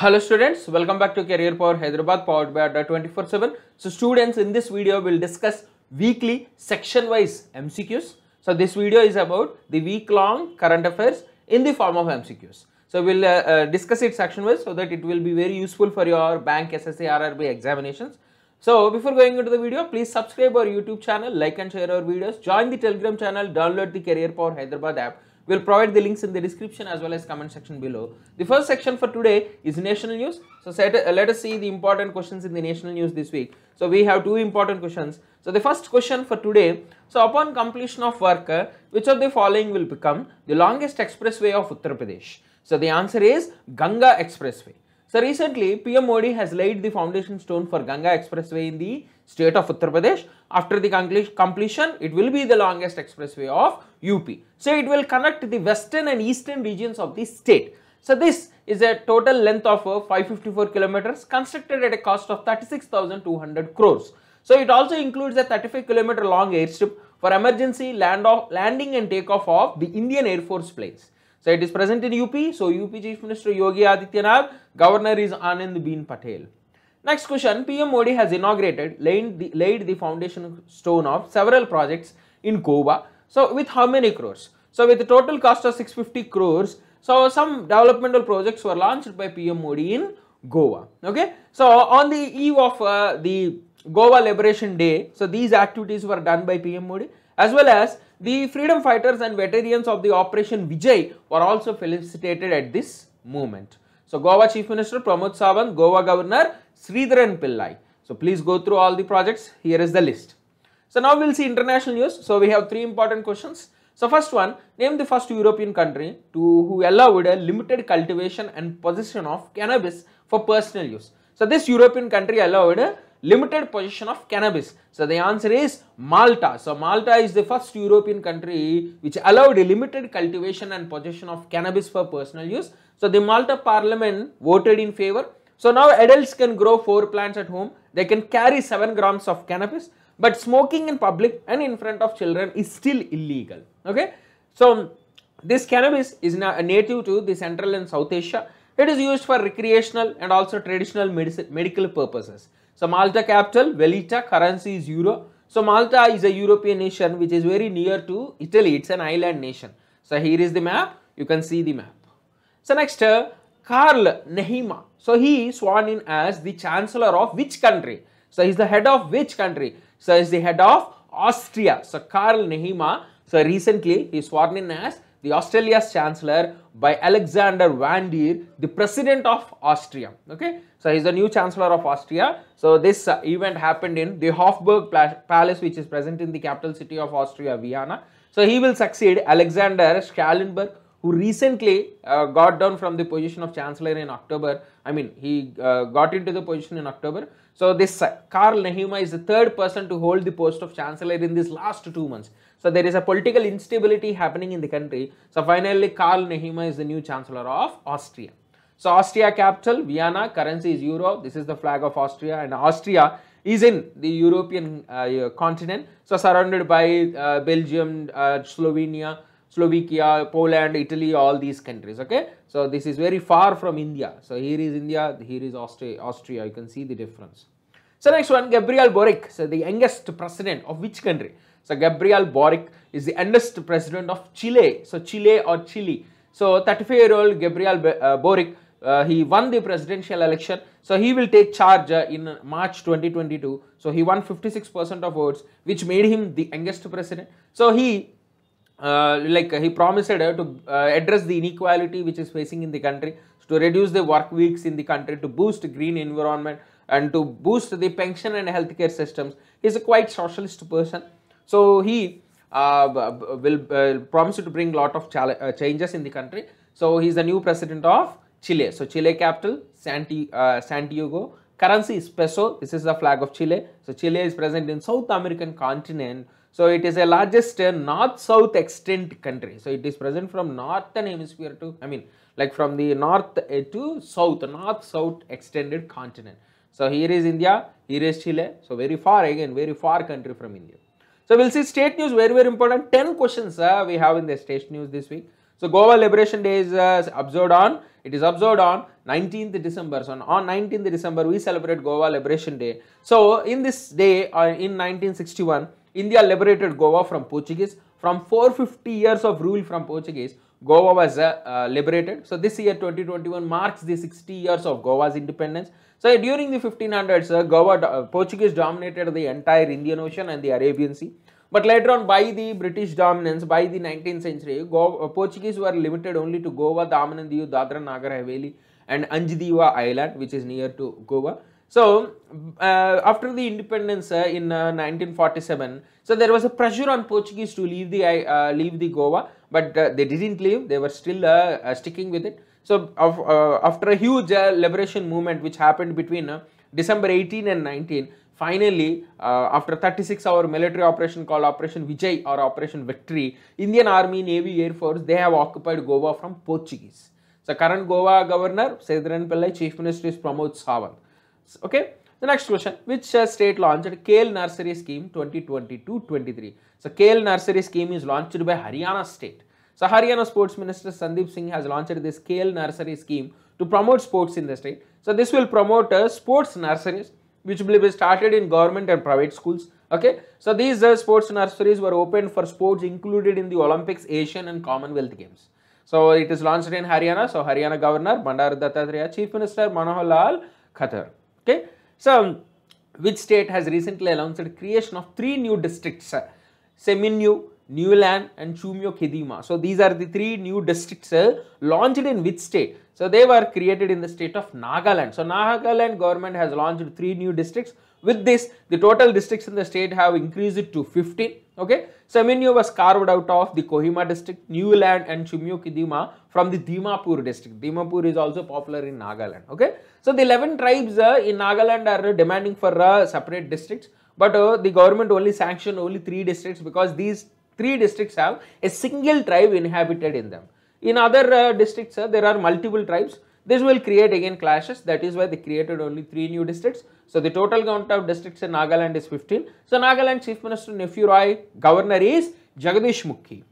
Hello students, welcome back to Career Power Hyderabad powered by Ada 24-7. So students, in this video we'll discuss weekly section-wise MCQs. So this video is about the week-long current affairs in the form of MCQs. So we'll uh, uh, discuss it section-wise so that it will be very useful for your bank, SSA, RRB examinations. So before going into the video, please subscribe our YouTube channel, like and share our videos, join the Telegram channel, download the Career Power Hyderabad app We'll provide the links in the description as well as comment section below. The first section for today is national news. So set, uh, let us see the important questions in the national news this week. So we have two important questions. So the first question for today. So upon completion of work, uh, which of the following will become the longest expressway of Uttar Pradesh? So the answer is Ganga Expressway. So recently, PM Modi has laid the foundation stone for Ganga Expressway in the state of Uttar Pradesh. After the completion, it will be the longest expressway of UP. So, it will connect the western and eastern regions of the state. So, this is a total length of uh, 554 kilometers constructed at a cost of 36,200 crores. So, it also includes a 35 kilometer long airstrip for emergency land off, landing and takeoff of the Indian Air Force planes. So, it is present in UP. So, UP Chief Minister Yogi Adityanath, Governor is Anand Bean Patel. Next question, PM Modi has inaugurated, laid the, laid the foundation stone of several projects in Goa. So with how many crores? So with a total cost of 650 crores, so some developmental projects were launched by PM Modi in Goa. Okay. So on the eve of uh, the Goa Liberation Day, so these activities were done by PM Modi as well as the freedom fighters and veterans of the Operation Vijay were also felicitated at this moment. So Goa Chief Minister Pramod Sawant, Goa Governor Sridharan Pillai. So please go through all the projects. Here is the list. So now we'll see international news. So we have three important questions. So first one, name the first European country to who allowed a limited cultivation and possession of cannabis for personal use. So this European country allowed a limited possession of cannabis. So the answer is Malta. So Malta is the first European country which allowed a limited cultivation and possession of cannabis for personal use. So the Malta parliament voted in favor so now adults can grow 4 plants at home, they can carry 7 grams of cannabis, but smoking in public and in front of children is still illegal. Okay. So this cannabis is native to the Central and South Asia. It is used for recreational and also traditional medical purposes. So Malta capital, Velita, currency is euro. So Malta is a European nation which is very near to Italy. It's an island nation. So here is the map. You can see the map. So next, Carl uh, Karl Nehima so he is sworn in as the chancellor of which country? So he's the head of which country? So he's the head of Austria. So Karl Nehima, so recently he is sworn in as the Australia's chancellor by Alexander Van Deer, the president of Austria. Okay, so he's the new chancellor of Austria. So this uh, event happened in the Hofburg Palace, which is present in the capital city of Austria, Vienna. So he will succeed Alexander Schallenberg, who recently uh, got down from the position of chancellor in October. I mean, he uh, got into the position in October. So this uh, Karl Nehema is the third person to hold the post of chancellor in these last two months. So there is a political instability happening in the country. So finally, Karl Nehema is the new chancellor of Austria. So Austria capital, Vienna, currency is euro. This is the flag of Austria and Austria is in the European uh, continent. So surrounded by uh, Belgium, Slovenia, Slovakia, Poland, Italy, all these countries, okay. So, this is very far from India. So, here is India, here is Austria, Austria. you can see the difference. So, next one, Gabriel Boric, so the youngest president of which country? So, Gabriel Boric is the youngest president of Chile. So, Chile or Chile. So, 35-year-old Gabriel uh, Boric uh, he won the presidential election. So he will take charge uh, in March 2022. So he won 56% of votes, which made him the youngest president. So he uh, like he promised uh, to uh, address the inequality which is facing in the country, to reduce the work weeks in the country, to boost green environment and to boost the pension and healthcare systems. He is a quite socialist person. So he uh, will promise to bring lot of changes in the country. So he is the new president of Chile. So Chile capital, Santi, uh, Santiago. Currency is peso. This is the flag of Chile. So Chile is present in South American continent. So it is a largest uh, north-south extent country. So it is present from northern hemisphere to, I mean, like from the north uh, to south, north-south extended continent. So here is India, here is Chile. So very far again, very far country from India. So we'll see state news, very, very important. 10 questions uh, we have in the state news this week. So Goa Liberation Day is uh, observed on, it is observed on 19th December. So on, on 19th December, we celebrate Goa Liberation Day. So in this day, uh, in 1961, India liberated Goa from Portuguese. From 450 years of rule from Portuguese, Goa was uh, uh, liberated. So this year 2021 marks the 60 years of Goa's independence. So during the 1500s, uh, Goa uh, Portuguese dominated the entire Indian Ocean and the Arabian Sea. But later on, by the British dominance, by the 19th century, Goa, uh, Portuguese were limited only to Goa, Daman and Diu, Dadra, Nagar Haveli, and Anjadiva Island, which is near to Goa. So uh, after the independence uh, in uh, 1947, so there was a pressure on Portuguese to leave the uh, leave the Goa, but uh, they didn't leave. They were still uh, sticking with it. So of, after a huge liberation movement which happened between December 18 and 19, finally after 36 hour military operation called Operation Vijay or Operation Victory, Indian Army, Navy, Air Force they have occupied Goa from Portuguese. So current Goa governor Sedran Pillai, Chief Minister is Pramod Sawant. Okay. The next question, which uh, state launched Kale Nursery Scheme 2022-23? So, Kale Nursery Scheme is launched by Haryana state. So, Haryana Sports Minister Sandeep Singh has launched this Kale Nursery Scheme to promote sports in the state. So, this will promote uh, sports nurseries which will be started in government and private schools. Okay. So, these uh, sports nurseries were opened for sports included in the Olympics, Asian and Commonwealth Games. So, it is launched in Haryana. So, Haryana Governor Bandar Dattatreya, Chief Minister Manohar Lal Khatar. Okay. So, which state has recently announced the creation of three new districts, uh, Seminyu, Newland and Chumyo Kedima. So, these are the three new districts uh, launched in which state? So, they were created in the state of Nagaland. So, Nagaland government has launched three new districts. With this, the total districts in the state have increased to 15. Okay, Seminyo was carved out of the Kohima district, New Land and Chumyokidima from the Dimapur district. Dimapur is also popular in Nagaland. Okay, so the 11 tribes uh, in Nagaland are uh, demanding for uh, separate districts, but uh, the government only sanctioned only three districts because these three districts have a single tribe inhabited in them. In other uh, districts, uh, there are multiple tribes this will create again clashes. That is why they created only three new districts. So the total count of districts in Nagaland is 15. So Nagaland Chief Minister Nephew Roy, Governor is Jagadish Mukhi.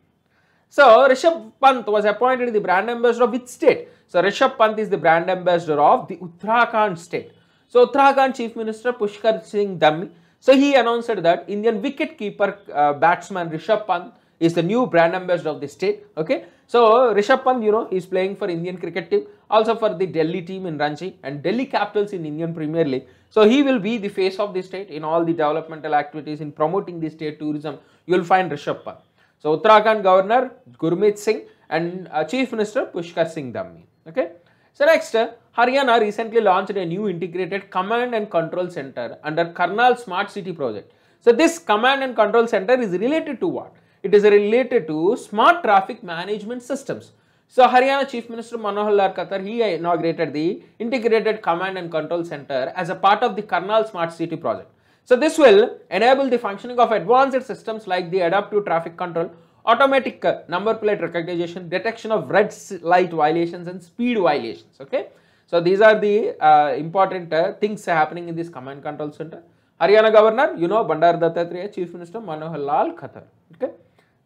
So Rishabh Pant was appointed the brand ambassador of which state? So Rishabh Pant is the brand ambassador of the Uttarakhand state. So Uttarakhand Chief Minister Pushkar Singh Dammi. So he announced that Indian wicket keeper uh, batsman Rishabh Pant is the new brand ambassador of the state. Okay. So Rishabh Pant, you know, he's playing for Indian cricket team, also for the Delhi team in Ranchi and Delhi Capitals in Indian Premier League. So he will be the face of the state in all the developmental activities in promoting the state tourism. You will find Rishabh Pant. So Uttarakhand Governor Gurmeet Singh and uh, Chief Minister Pushkar Singh Dammi. Okay. So next, uh, Haryana recently launched a new integrated command and control center under Karnal Smart City project. So this command and control center is related to what? It is related to smart traffic management systems. So Haryana Chief Minister Manohar Lal Khattar, he inaugurated the Integrated Command and Control Center as a part of the Karnal Smart City project. So this will enable the functioning of advanced systems like the adaptive traffic control, automatic uh, number plate recognition, detection of red light violations and speed violations. Okay. So these are the uh, important uh, things happening in this command control center. Haryana governor, you know Bandar Dattatreya, Chief Minister Manohar Lal Khattar. Okay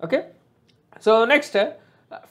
okay so next uh,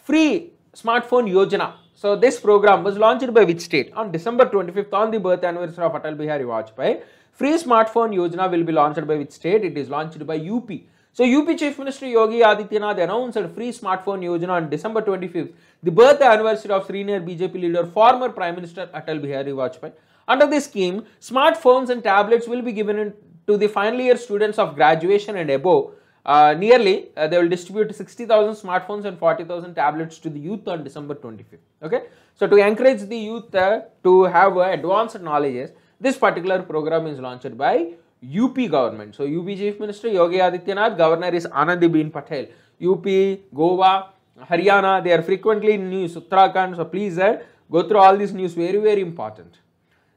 free smartphone yojana so this program was launched by which state on december 25th on the birth anniversary of atal bihari vajpayee free smartphone yojana will be launched by which state it is launched by up so UP Chief Minister Yogi Adityanath announced a free smartphone Yojana on December 25th, the birth anniversary of senior BJP leader, former Prime Minister Atal Bihari Vajpayee. Under this scheme, smartphones and tablets will be given to the final year students of graduation and above uh, nearly, uh, they will distribute 60,000 smartphones and 40,000 tablets to the youth on December 25th. Okay, so to encourage the youth uh, to have uh, advanced knowledges, this particular program is launched by UP government. So UP Chief Minister Yogi Adityanath, Governor is Anandibin Patel. UP, Goa, Haryana, they are frequently in news, Uttarakhand. So please uh, go through all these news, very very important.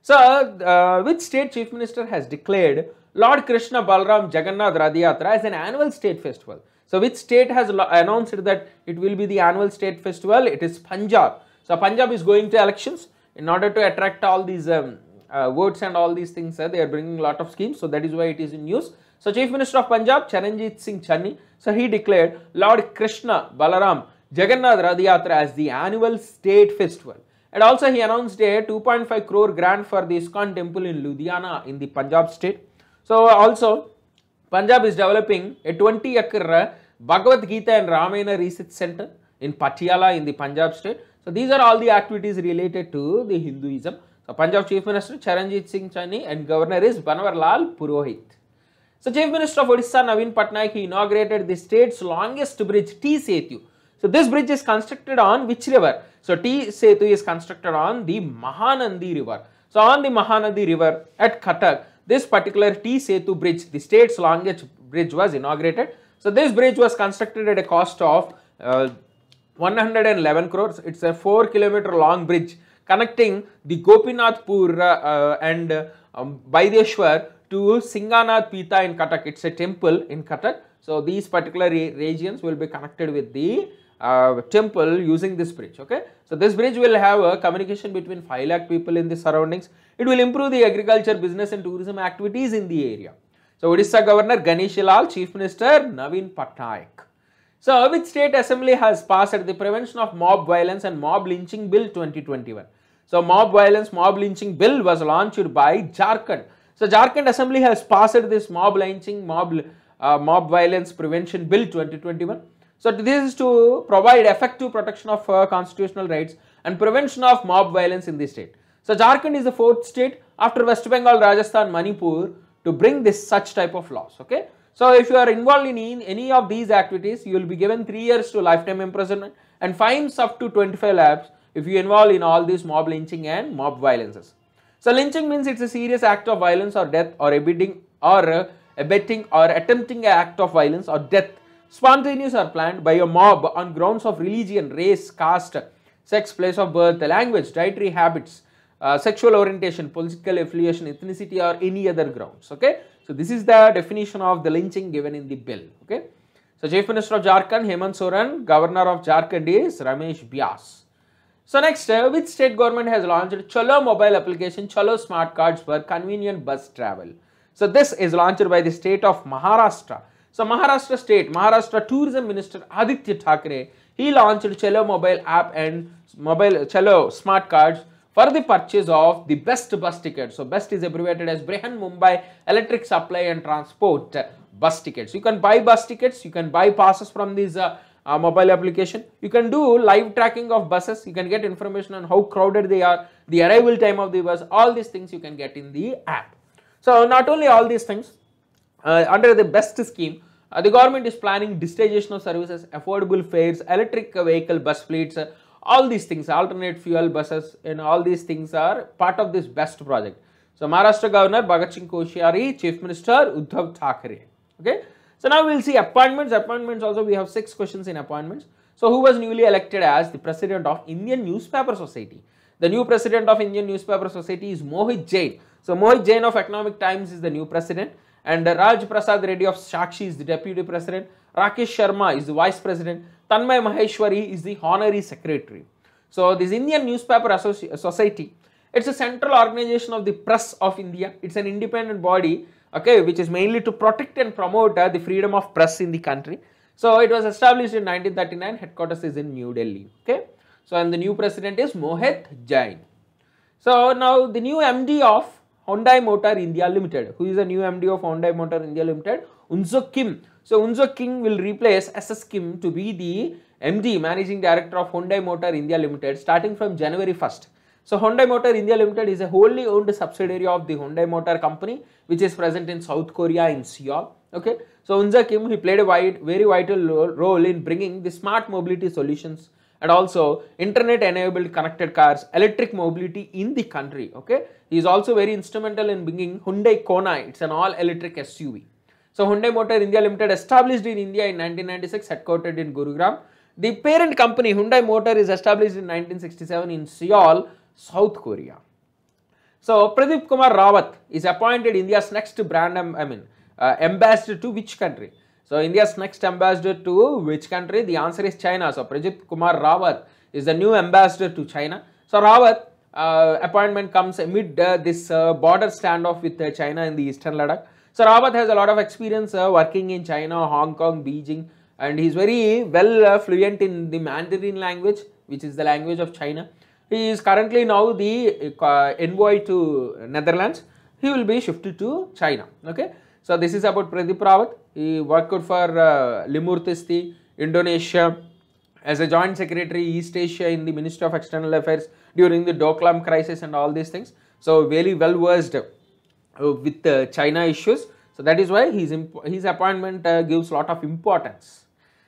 So, uh, which state chief minister has declared Lord Krishna Balram Jagannath Radhyatra as an annual state festival. So which state has announced that it will be the annual state festival? It is Punjab. So Punjab is going to elections in order to attract all these um, uh, votes and all these things. Uh, they are bringing a lot of schemes. So that is why it is in news. So Chief Minister of Punjab Charanjit Singh Channi. So he declared Lord Krishna Balaram Jagannath Radhyatra as the annual state festival. And also he announced a 2.5 crore grant for the ISKCON temple in Ludhiana in the Punjab state. So also Punjab is developing a 20 acre Bhagavad Gita and Ramayana Research Center in Patiala in the Punjab state. So these are all the activities related to the Hinduism. So Punjab Chief Minister Charanjit Singh Chani and Governor is Lal Purohit. So Chief Minister of Odisha Navin Patnaik inaugurated the state's longest bridge T Setu. So this bridge is constructed on which river? So T Setu is constructed on the Mahanandi river. So on the Mahanadi river at Katak, this particular T-Setu bridge, the state's longest bridge was inaugurated. So this bridge was constructed at a cost of uh, 111 crores. It's a 4 kilometer long bridge connecting the Gopinathpur uh, and uh, um, Baideshwar to Singhanath Pita in Katak. It's a temple in Katak. So these particular regions will be connected with the uh, temple using this bridge okay so this bridge will have a communication between 5 lakh people in the surroundings it will improve the agriculture business and tourism activities in the area so odisha governor ganesh lal chief minister navin patnaik so which state assembly has passed the prevention of mob violence and mob lynching bill 2021 so mob violence mob lynching bill was launched by jharkhand so jharkhand assembly has passed this mob lynching mob uh, mob violence prevention bill 2021 so this is to provide effective protection of uh, constitutional rights and prevention of mob violence in the state. So Jharkhand is the fourth state after West Bengal, Rajasthan, Manipur to bring this such type of laws. Okay. So if you are involved in any of these activities, you will be given 3 years to lifetime imprisonment and fines up to 25 laps if you involve in all these mob lynching and mob violences. So lynching means it's a serious act of violence or death or abetting or uh, abetting or attempting an act of violence or death Spontaneous are planned by a mob on grounds of religion, race, caste, sex, place of birth, language, dietary habits, uh, sexual orientation, political affiliation, ethnicity or any other grounds. Okay. So, this is the definition of the lynching given in the bill. Okay. So, Chief Minister of Jharkhand, Hemant Soren, Governor of Jharkhand is Ramesh Bias. So, next, uh, which state government has launched Chalo mobile application, Chalo smart cards for convenient bus travel. So, this is launched by the state of Maharashtra. So Maharashtra state, Maharashtra tourism minister Aditya Thakre, he launched Chello mobile app and mobile Chello smart cards for the purchase of the best bus ticket. So best is abbreviated as Brehan Mumbai Electric Supply and Transport bus tickets. You can buy bus tickets, you can buy passes from these uh, uh, mobile application. You can do live tracking of buses. You can get information on how crowded they are, the arrival time of the bus, all these things you can get in the app. So not only all these things, uh, under the best scheme, uh, the government is planning digitization of services, affordable fares, electric vehicle bus fleets, uh, all these things, alternate fuel buses and all these things are part of this best project. So, Maharashtra Governor Bhagat Singh Koshyari, Chief Minister Uddhav Thackeray. Okay. So, now we will see appointments. Appointments also we have six questions in appointments. So, who was newly elected as the president of Indian Newspaper Society? The new president of Indian Newspaper Society is Mohit Jain. So, Mohit Jain of Economic Times is the new president and Raj Prasad Reddy of Sakshi is the deputy president. Rakesh Sharma is the vice president. Tanmay Maheshwari is the honorary secretary. So this Indian Newspaper Associ Society, it's a central organization of the press of India. It's an independent body, okay, which is mainly to protect and promote uh, the freedom of press in the country. So it was established in 1939. Headquarters is in New Delhi. Okay. So and the new president is Mohit Jain. So now the new MD of Hyundai Motor India Limited, who is the new MD of Hyundai Motor India Limited, Unzo Kim. So Unzo Kim will replace SS Kim to be the MD, Managing Director of Hyundai Motor India Limited, starting from January 1st. So Hyundai Motor India Limited is a wholly owned subsidiary of the Hyundai Motor Company, which is present in South Korea in Seoul. Okay. So Unzo Kim, he played a wide, very vital role in bringing the smart mobility solutions and also internet enabled connected cars, electric mobility in the country. Okay, he is also very instrumental in bringing Hyundai Kona. It's an all electric SUV. So Hyundai Motor India Limited established in India in 1996, headquartered in Gurugram. The parent company Hyundai Motor is established in 1967 in Seoul, South Korea. So Pradeep Kumar Rawat is appointed India's next brand, I mean, uh, ambassador to which country? So India's next ambassador to which country? The answer is China. So Prajit Kumar Rawat is the new ambassador to China. So Rawat uh, appointment comes amid uh, this uh, border standoff with uh, China in the eastern Ladakh. So Rawat has a lot of experience uh, working in China, Hong Kong, Beijing and he's very well uh, fluent in the Mandarin language which is the language of China. He is currently now the envoy to Netherlands. He will be shifted to China. Okay. So this is about Pradip Rawat worked for uh, Limurtisti, Indonesia, as a joint secretary East Asia in the Ministry of External Affairs during the Doklam crisis and all these things. So, very well versed uh, with uh, China issues. So, that is why his, his appointment uh, gives lot of importance.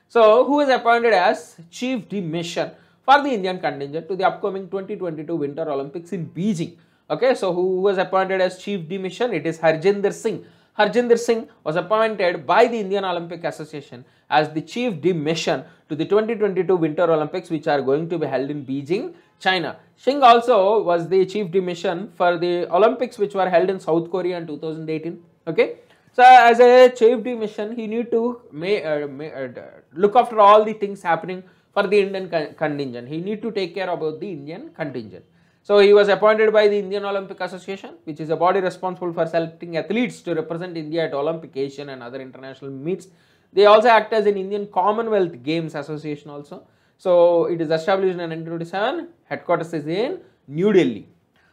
So, who is appointed as Chief de Mission for the Indian contingent to the upcoming 2022 Winter Olympics in Beijing. Okay, so who was appointed as Chief de Mission? It is Harjinder Singh Harjinder Singh was appointed by the Indian Olympic Association as the chief de mission to the 2022 Winter Olympics which are going to be held in Beijing, China. Singh also was the chief de mission for the Olympics which were held in South Korea in 2018. Okay. So, as a chief de mission, he need to may, uh, may, uh, look after all the things happening for the Indian contingent. He need to take care about the Indian contingent. So he was appointed by the Indian Olympic Association, which is a body responsible for selecting athletes to represent India at Asian and other international meets. They also act as an Indian Commonwealth Games Association also. So it is established in 1927, headquarters is in New Delhi.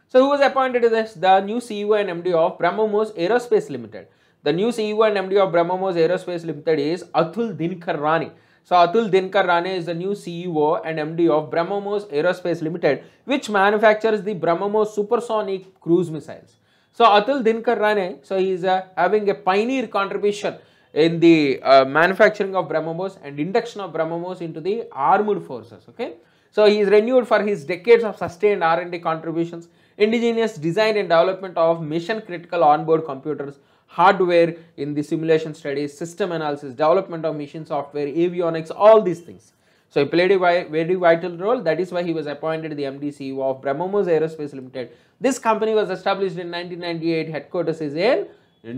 So who was appointed as the new CEO and MD of Brahmos Aerospace Limited? The new CEO and MD of Brahmos Aerospace Limited is Atul Dinkar Rani. So Atul Dinkar Rane is the new CEO and MD of BrahMos Aerospace Limited, which manufactures the BrahMos supersonic cruise missiles. So Atul Dinkar Rane, so he is uh, having a pioneer contribution in the uh, manufacturing of BrahMos and induction of BrahMos into the armed forces. Okay. So he is renewed for his decades of sustained R&D contributions, indigenous design and development of mission critical onboard computers, hardware in the simulation studies, system analysis, development of machine software, avionics, all these things. So he played a very vital role. That is why he was appointed the MD CEO of Brahmos Aerospace Limited. This company was established in 1998. Headquarters is in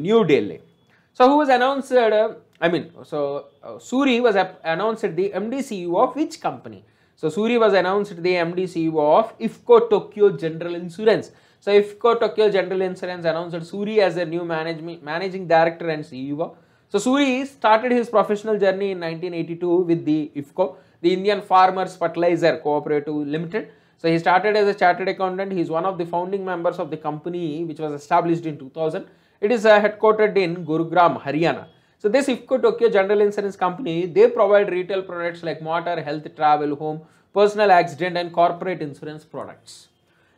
New Delhi. So who was announced? Uh, I mean, so uh, Suri was announced the MD CEO of which company? So Suri was announced the MD CEO of IFCO Tokyo General Insurance. So IFCO Tokyo General Insurance announced Suri as their new managing director and CEO. So Suri started his professional journey in 1982 with the IFCO, the Indian Farmers Fertilizer Cooperative Limited. So he started as a chartered accountant. He is one of the founding members of the company which was established in 2000. It is uh, headquartered in Gurugram, Haryana. So this IFCO Tokyo General Insurance Company, they provide retail products like motor, health, travel, home, personal accident and corporate insurance products.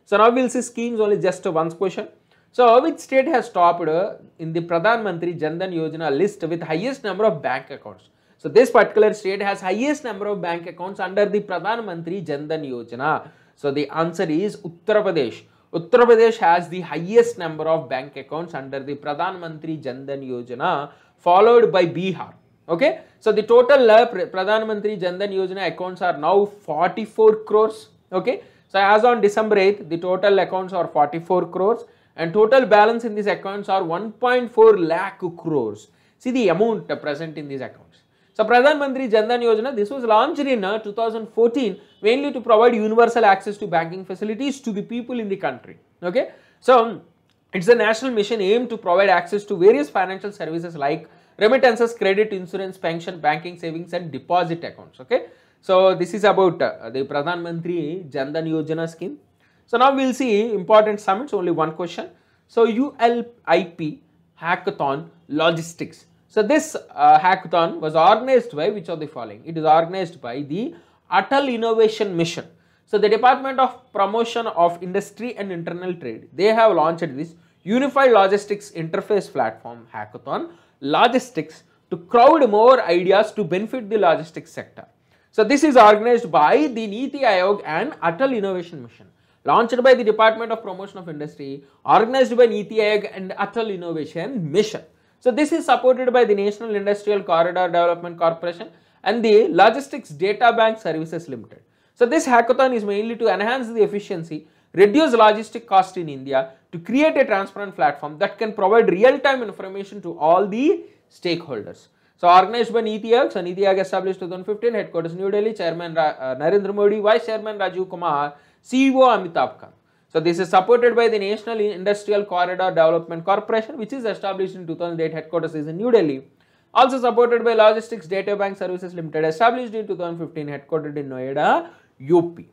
So now we'll see schemes only just once question. So which state has topped in the Pradhan Mantri Jandan Yojana list with highest number of bank accounts? So this particular state has highest number of bank accounts under the Pradhan Mantri Jandan Yojana. So the answer is Uttar Pradesh. Uttar Pradesh has the highest number of bank accounts under the Pradhan Mantri Jandan Yojana followed by Bihar. Okay. So the total uh, Pradhan Mantri Jandan Yojana accounts are now 44 crores. Okay. So as on December 8th, the total accounts are 44 crores and total balance in these accounts are 1.4 lakh crores. See the amount present in these accounts. So Pradhan Mantri Jandan Yojana, this was launched in uh, 2014 mainly to provide universal access to banking facilities to the people in the country. Okay. So it's a national mission aimed to provide access to various financial services like remittances, credit, insurance, pension, banking, savings and deposit accounts. Okay. So this is about uh, the Pradhan Mantri Jandan Yojana scheme. So now we'll see important summits, only one question. So ULIP hackathon logistics. So this uh, hackathon was organized by which of the following? It is organized by the Atal Innovation Mission. So the Department of Promotion of Industry and Internal Trade, they have launched this Unified Logistics Interface Platform Hackathon Logistics to crowd more ideas to benefit the logistics sector. So this is organized by the Niti Aayog and Atal Innovation Mission. Launched by the Department of Promotion of Industry, organized by Niti Aayog and Atal Innovation Mission. So this is supported by the National Industrial Corridor Development Corporation and the Logistics Data Bank Services Limited. So this hackathon is mainly to enhance the efficiency, reduce logistic cost in India to create a transparent platform that can provide real-time information to all the stakeholders. So organized by Niti Aayog. So Niti Aayog established 2015, headquarters New Delhi, Chairman Ra uh, Narendra Modi, Vice Chairman Rajiv Kumar, CEO Amitabh Khan. So this is supported by the National Industrial Corridor Development Corporation which is established in 2008, headquarters is in New Delhi. Also supported by Logistics Data Bank Services Limited established in 2015, headquartered in Noida, UP.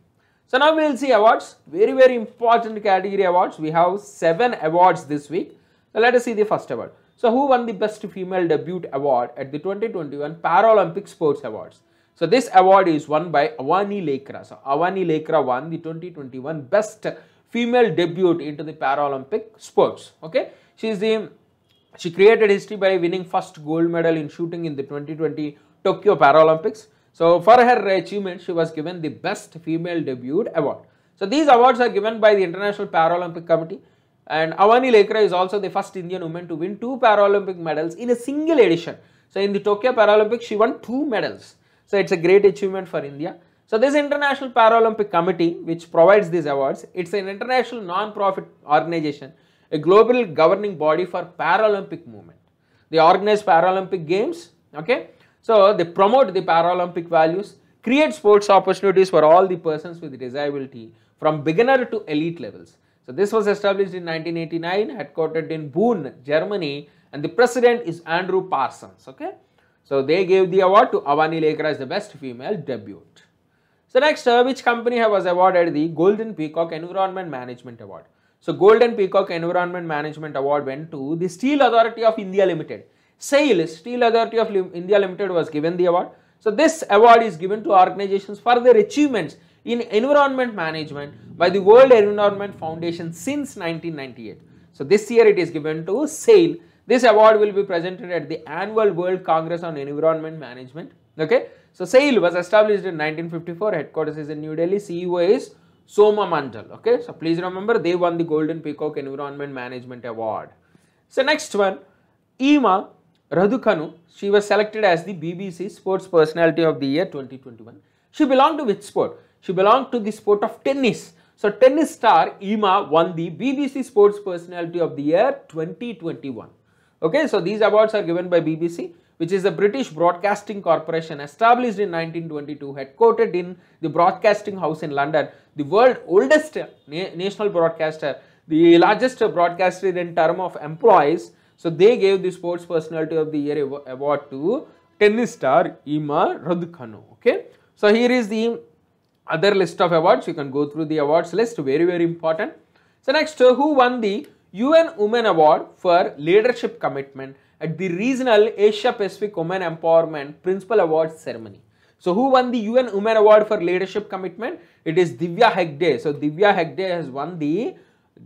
So now we will see awards, very very important category awards. We have 7 awards this week. So let us see the first award. So who won the Best Female Debut Award at the 2021 Paralympic Sports Awards? So this award is won by Awani Lekra. So Awani Lekra won the 2021 Best Female Debut into the Paralympic Sports. Okay, she is the she created history by winning first gold medal in shooting in the 2020 Tokyo Paralympics. So for her achievement, she was given the Best Female Debut Award. So these awards are given by the International Paralympic Committee and Avani Lekra is also the first Indian woman to win two Paralympic medals in a single edition. So in the Tokyo Paralympics, she won two medals. So it's a great achievement for India. So this International Paralympic Committee, which provides these awards, it's an international non-profit organization, a global governing body for Paralympic movement. They organize Paralympic games, okay? So they promote the Paralympic values, create sports opportunities for all the persons with disability from beginner to elite levels. So this was established in 1989, headquartered in Bonn, Germany, and the president is Andrew Parsons. Okay. So they gave the award to Avani Lekar as the best female debut. So next, uh, which company was awarded the Golden Peacock Environment Management Award? So Golden Peacock Environment Management Award went to the Steel Authority of India Limited. SAIL, Steel Authority of India Limited was given the award. So this award is given to organizations for their achievements in environment management by the World Environment Foundation since 1998. So this year it is given to SAIL. This award will be presented at the annual World Congress on Environment Management. Okay. So SAIL was established in 1954. Headquarters is in New Delhi. CEO is Soma Mandal. Okay. So please remember they won the Golden Peacock Environment Management Award. So next one, Ema Radhukanu. She was selected as the BBC Sports Personality of the Year 2021. She belonged to which sport? She belonged to the sport of tennis. So tennis star Ima won the BBC Sports Personality of the Year 2021. Okay, so these awards are given by BBC, which is the British Broadcasting Corporation established in 1922, headquartered in the Broadcasting House in London, the world oldest na national broadcaster, the largest broadcaster in terms of employees. So they gave the Sports Personality of the Year award to tennis star Ima Radhkano. Okay, so here is the other list of awards. You can go through the awards list, very, very important. So next, who won the UN Women Award for Leadership Commitment at the Regional Asia Pacific Women Empowerment Principal Awards Ceremony. So who won the UN Women Award for Leadership Commitment? It is Divya Hegde. So Divya Hegde has won the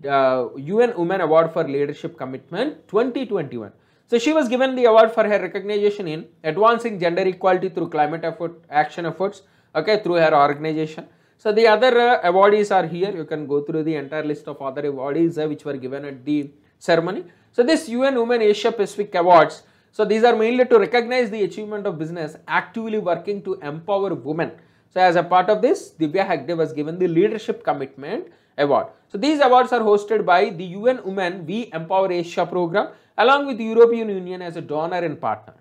uh, UN Women Award for Leadership Commitment 2021. So she was given the award for her recognition in advancing gender equality through climate effort, action efforts okay through her organization so the other uh, awardees are here you can go through the entire list of other awardees uh, which were given at the ceremony so this un women asia pacific awards so these are mainly to recognize the achievement of business actively working to empower women so as a part of this divya hagde was given the leadership commitment award so these awards are hosted by the un women we empower asia program along with european union as a donor and partner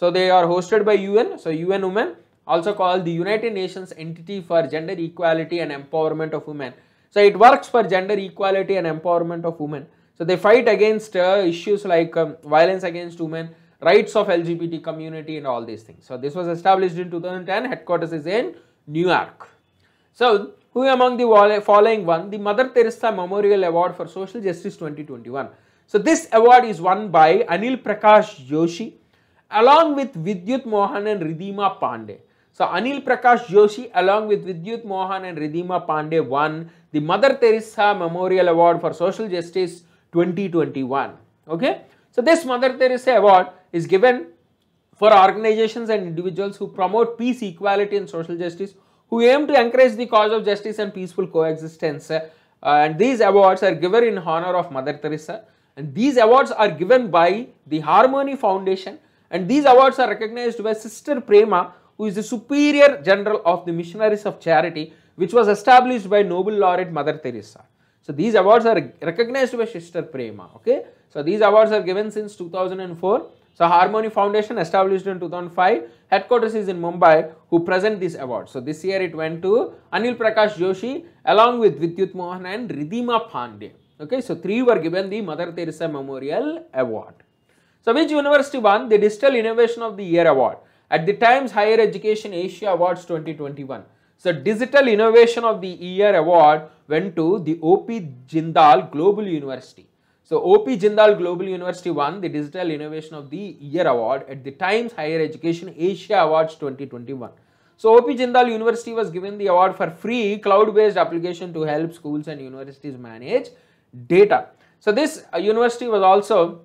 so they are hosted by un so un women also called the United Nations Entity for Gender Equality and Empowerment of Women. So it works for gender equality and empowerment of women. So they fight against uh, issues like um, violence against women, rights of LGBT community and all these things. So this was established in 2010, headquarters is in New York. So who among the following one, the Mother Teresa Memorial Award for Social Justice 2021? So this award is won by Anil Prakash Joshi along with Vidyut Mohan and Ridhima Pandey. So Anil Prakash Joshi along with Vidyut Mohan and Ridhima Pandey won the Mother Teresa Memorial Award for Social Justice 2021. Okay. So this Mother Teresa Award is given for organizations and individuals who promote peace, equality and social justice, who aim to encourage the cause of justice and peaceful coexistence. Uh, and these awards are given in honor of Mother Teresa. And these awards are given by the Harmony Foundation. And these awards are recognized by Sister Prema, who is the superior general of the missionaries of charity which was established by Nobel laureate Mother Teresa. So these awards are recognized by Sister Prema. Okay. So these awards are given since 2004. So Harmony Foundation established in 2005. Headquarters is in Mumbai who present this award. So this year it went to Anil Prakash Joshi along with Vidyut Mohan and Ridhima Pandey. Okay. So three were given the Mother Teresa Memorial Award. So which university won the Digital Innovation of the Year Award? at the Times Higher Education Asia Awards 2021. The Digital Innovation of the Year award went to the OP Jindal Global University. So OP Jindal Global University won the Digital Innovation of the Year award at the Times Higher Education Asia Awards 2021. So OP Jindal University was given the award for free cloud-based application to help schools and universities manage data. So this uh, university was also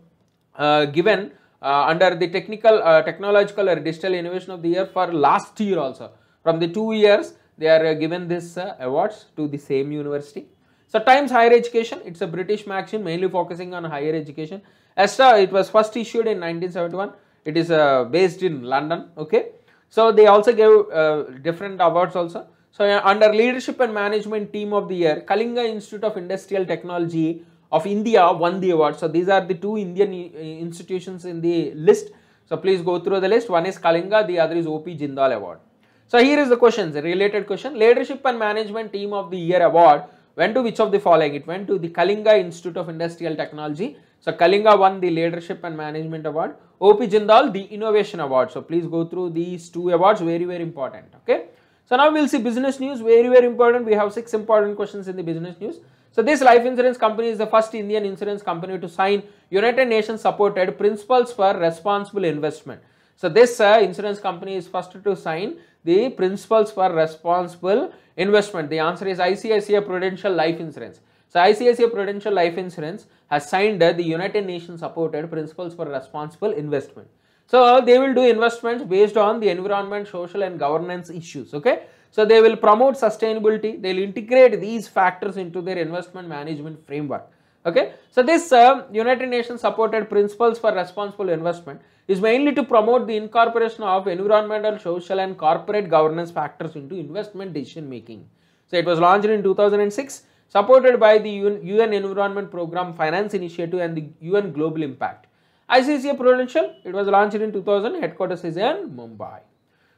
uh, given uh, under the technical uh, technological or digital innovation of the year for last year also from the two years they are uh, given this awards to the same university so Times Higher Education, it's a British magazine mainly focusing on higher education. Estra, it was first issued in 1971. It is uh, based in London, okay. So they also gave uh, different awards also. So uh, under leadership and management team of the year, Kalinga Institute of Industrial Technology of India won the award. So these are the two Indian uh, institutions in the list. So please go through the list. One is Kalinga, the other is OP Jindal Award. So here is the questions, related question. Leadership and Management Team of the Year Award went to which of the following? It went to the Kalinga Institute of Industrial Technology. So Kalinga won the Leadership and Management Award. OP Jindal, the Innovation Award. So please go through these two awards, very, very important. Okay. So now we'll see business news, very, very important. We have six important questions in the business news. So this life insurance company is the first Indian insurance company to sign United Nations supported principles for responsible investment. So this uh, insurance company is first to sign the principles for responsible investment. The answer is ICICI Prudential Life Insurance. So ICICI Prudential Life Insurance has signed uh, the United Nations supported principles for responsible investment. So they will do investments based on the environment, social and governance issues. Okay. So they will promote sustainability, they will integrate these factors into their investment management framework. Okay. So this uh, United Nations supported principles for responsible investment is mainly to promote the incorporation of environmental, social and corporate governance factors into investment decision making. So it was launched in 2006 supported by the UN, UN Environment Program Finance Initiative and the UN Global Impact. ICCA Prudential, it was launched in 2000, headquarters is in Mumbai.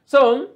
So,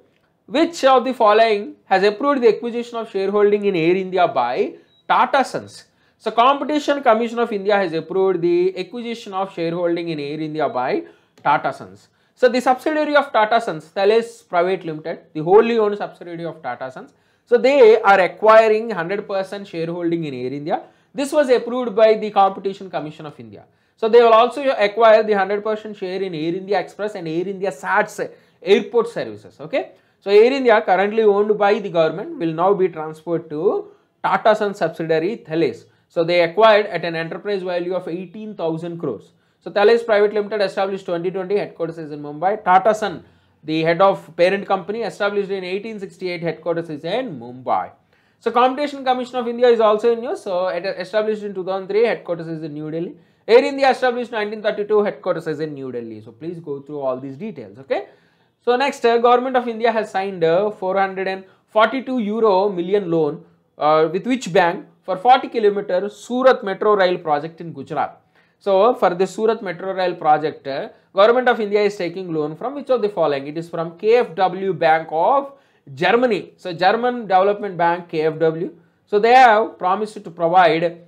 which of the following has approved the acquisition of shareholding in Air India by Tata Sons? So, Competition Commission of India has approved the acquisition of shareholding in Air India by Tata Sons. So, the subsidiary of Tata Sons, Thales Private Limited, the wholly owned subsidiary of Tata Sons. So, they are acquiring 100% shareholding in Air India. This was approved by the Competition Commission of India. So, they will also acquire the 100% share in Air India Express and Air India SATS airport services. Okay. So Air India currently owned by the government will now be transferred to Tata Sons subsidiary Thales. So they acquired at an enterprise value of 18,000 crores. So Thales Private Limited established 2020 headquarters is in Mumbai. Tata Sun, the head of parent company established in 1868 headquarters is in Mumbai. So Competition Commission of India is also in use. So it established in 2003 headquarters is in New Delhi. Air India established 1932 headquarters is in New Delhi. So please go through all these details. Okay. So next, uh, government of India has signed a 442 euro million loan uh, with which bank for 40 kilometer Surat Metro Rail project in Gujarat. So for the Surat Metro Rail project, uh, government of India is taking loan from which of the following? It is from KfW Bank of Germany. So German Development Bank KfW. So they have promised to provide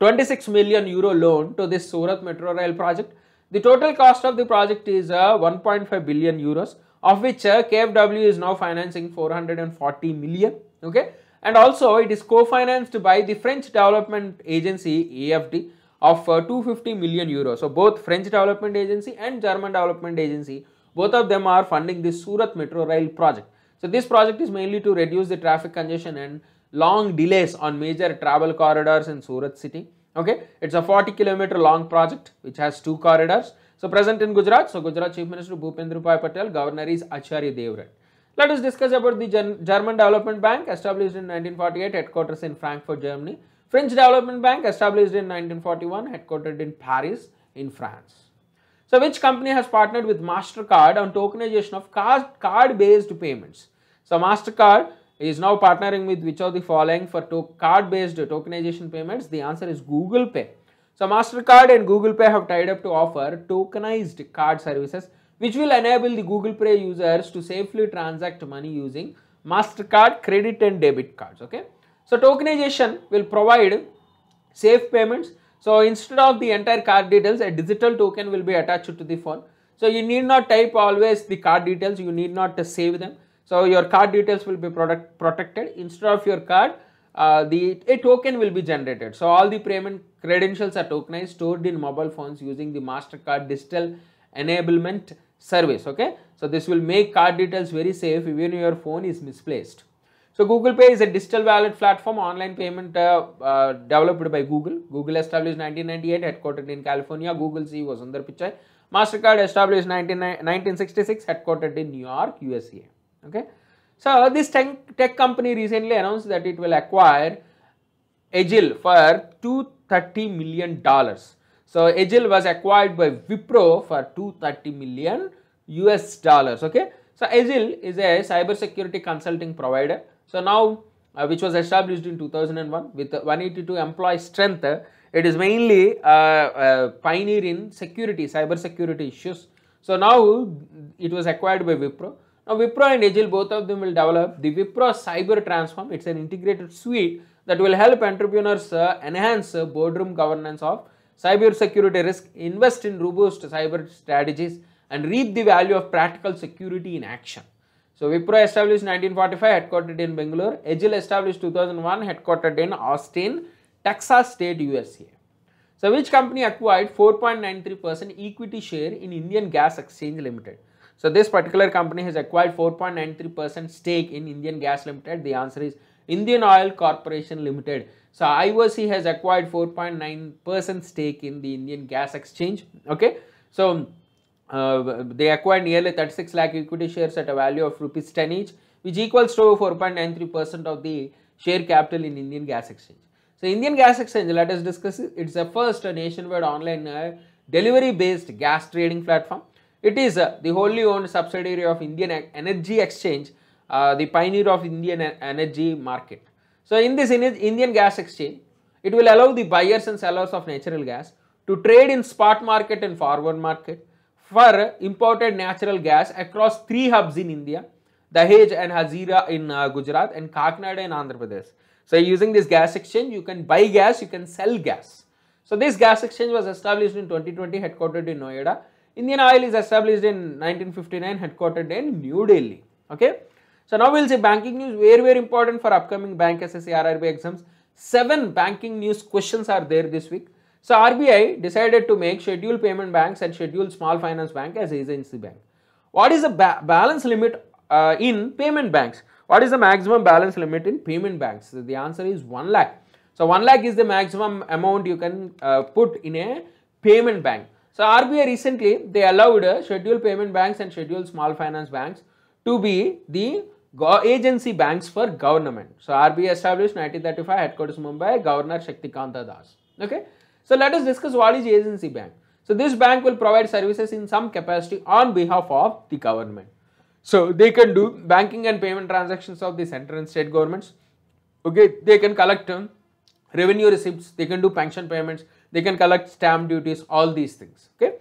26 million euro loan to this Surat Metro Rail project the total cost of the project is uh, 1.5 billion euros of which uh, KFW is now financing 440 million. Okay. And also it is co-financed by the French development agency AFD of uh, 250 million euros. So both French development agency and German development agency, both of them are funding this Surat metro rail project. So this project is mainly to reduce the traffic congestion and long delays on major travel corridors in Surat city. Okay, it's a 40 kilometer long project which has two corridors. So present in Gujarat, so Gujarat Chief Minister Bhupendra Patel, Governor is Acharya Devrat. Let us discuss about the German Development Bank established in 1948, headquarters in Frankfurt, Germany. French Development Bank established in 1941, headquartered in Paris in France. So which company has partnered with MasterCard on tokenization of card-based payments? So MasterCard is now partnering with which of the following for to card based tokenization payments? The answer is Google Pay. So MasterCard and Google Pay have tied up to offer tokenized card services which will enable the Google Pay users to safely transact money using MasterCard credit and debit cards. Okay. So tokenization will provide safe payments. So instead of the entire card details, a digital token will be attached to the phone. So you need not type always the card details, you need not save them. So your card details will be product protected. Instead of your card, uh, the a token will be generated. So all the payment credentials are tokenized, stored in mobile phones using the Mastercard digital enablement service. Okay, so this will make card details very safe even your phone is misplaced. So Google Pay is a digital wallet platform, online payment uh, uh, developed by Google. Google established 1998, headquartered in California. Google CEO was under Pichai. Mastercard established 19, 1966, headquartered in New York, USA okay. So this tech, tech company recently announced that it will acquire Agile for 230 million dollars. So Agile was acquired by Wipro for 230 million US dollars. Okay. So Agile is a cybersecurity consulting provider. So now uh, which was established in 2001 with 182 employee strength. it is mainly uh, uh, pioneer in security, cybersecurity issues. So now it was acquired by Wipro. Now Wipro and Agile, both of them will develop the Wipro Cyber Transform. It's an integrated suite that will help entrepreneurs uh, enhance uh, boardroom governance of cyber security risk, invest in robust cyber strategies and reap the value of practical security in action. So Wipro established 1945, headquartered in Bangalore. Agile established 2001, headquartered in Austin, Texas State, USA. So which company acquired 4.93% equity share in Indian Gas Exchange Limited? So this particular company has acquired 4.93% stake in Indian Gas Limited. The answer is Indian Oil Corporation Limited. So IOC has acquired 4.9% stake in the Indian Gas Exchange. Okay. So uh, they acquired nearly 36 lakh equity shares at a value of rupees 10 each, which equals to 4.93% of the share capital in Indian Gas Exchange. So Indian Gas Exchange, let us discuss it. It's the first nationwide online uh, delivery based gas trading platform. It is uh, the wholly owned subsidiary of Indian Energy Exchange, uh, the pioneer of Indian energy market. So in this Indian gas exchange, it will allow the buyers and sellers of natural gas to trade in spot market and forward market for imported natural gas across three hubs in India, Dahej and Hazira in uh, Gujarat and Kaknada in Andhra Pradesh. So using this gas exchange, you can buy gas, you can sell gas. So this gas exchange was established in 2020, headquartered in Noida. Indian Oil is established in 1959, headquartered in New Delhi. Okay. So now we'll see banking news very very important for upcoming bank SSC RRB exams. Seven banking news questions are there this week. So RBI decided to make scheduled payment banks and scheduled small finance bank as agency bank. What is the ba balance limit uh, in payment banks? What is the maximum balance limit in payment banks? So the answer is 1 lakh. So 1 lakh is the maximum amount you can uh, put in a payment bank. So RBI recently they allowed uh, scheduled payment banks and scheduled small finance banks to be the agency banks for government. So RBI established 1935 headquarters Mumbai Governor Shaktikanta Das. Okay. So let us discuss what is agency bank. So this bank will provide services in some capacity on behalf of the government. So they can do banking and payment transactions of the central and state governments. Okay, they can collect um, revenue receipts, they can do pension payments, they can collect stamp duties, all these things. Okay.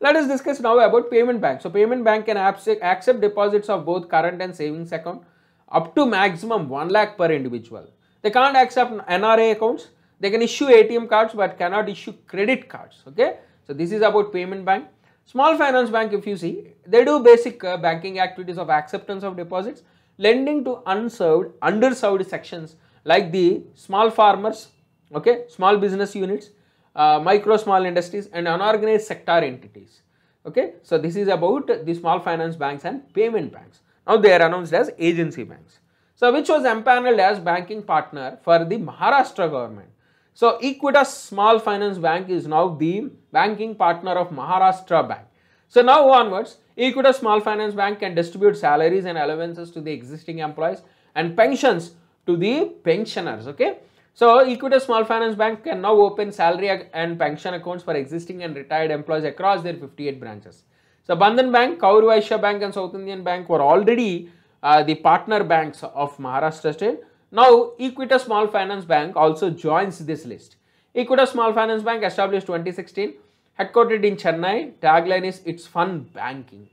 Let us discuss now about payment bank. So payment bank can accept deposits of both current and savings account up to maximum 1 lakh per individual. They can't accept NRA accounts. They can issue ATM cards but cannot issue credit cards. Okay. So this is about payment bank. Small finance bank if you see, they do basic uh, banking activities of acceptance of deposits, lending to unserved, underserved sections like the small farmers, okay, small business units, uh, micro small industries and unorganized sector entities. Okay, so this is about the small finance banks and payment banks. Now they are announced as agency banks. So which was empaneled as banking partner for the Maharashtra government. So Equitas Small Finance Bank is now the banking partner of Maharashtra Bank. So now onwards, Equitas Small Finance Bank can distribute salaries and allowances to the existing employees and pensions to the pensioners. Okay. So Equitas Small Finance Bank can now open salary and pension accounts for existing and retired employees across their 58 branches. So Bandhan Bank, Kaur Vaishya Bank and South Indian Bank were already uh, the partner banks of Maharashtra state. Now Equitas Small Finance Bank also joins this list. Equitas Small Finance Bank established 2016, headquartered in Chennai, tagline is it's fun banking.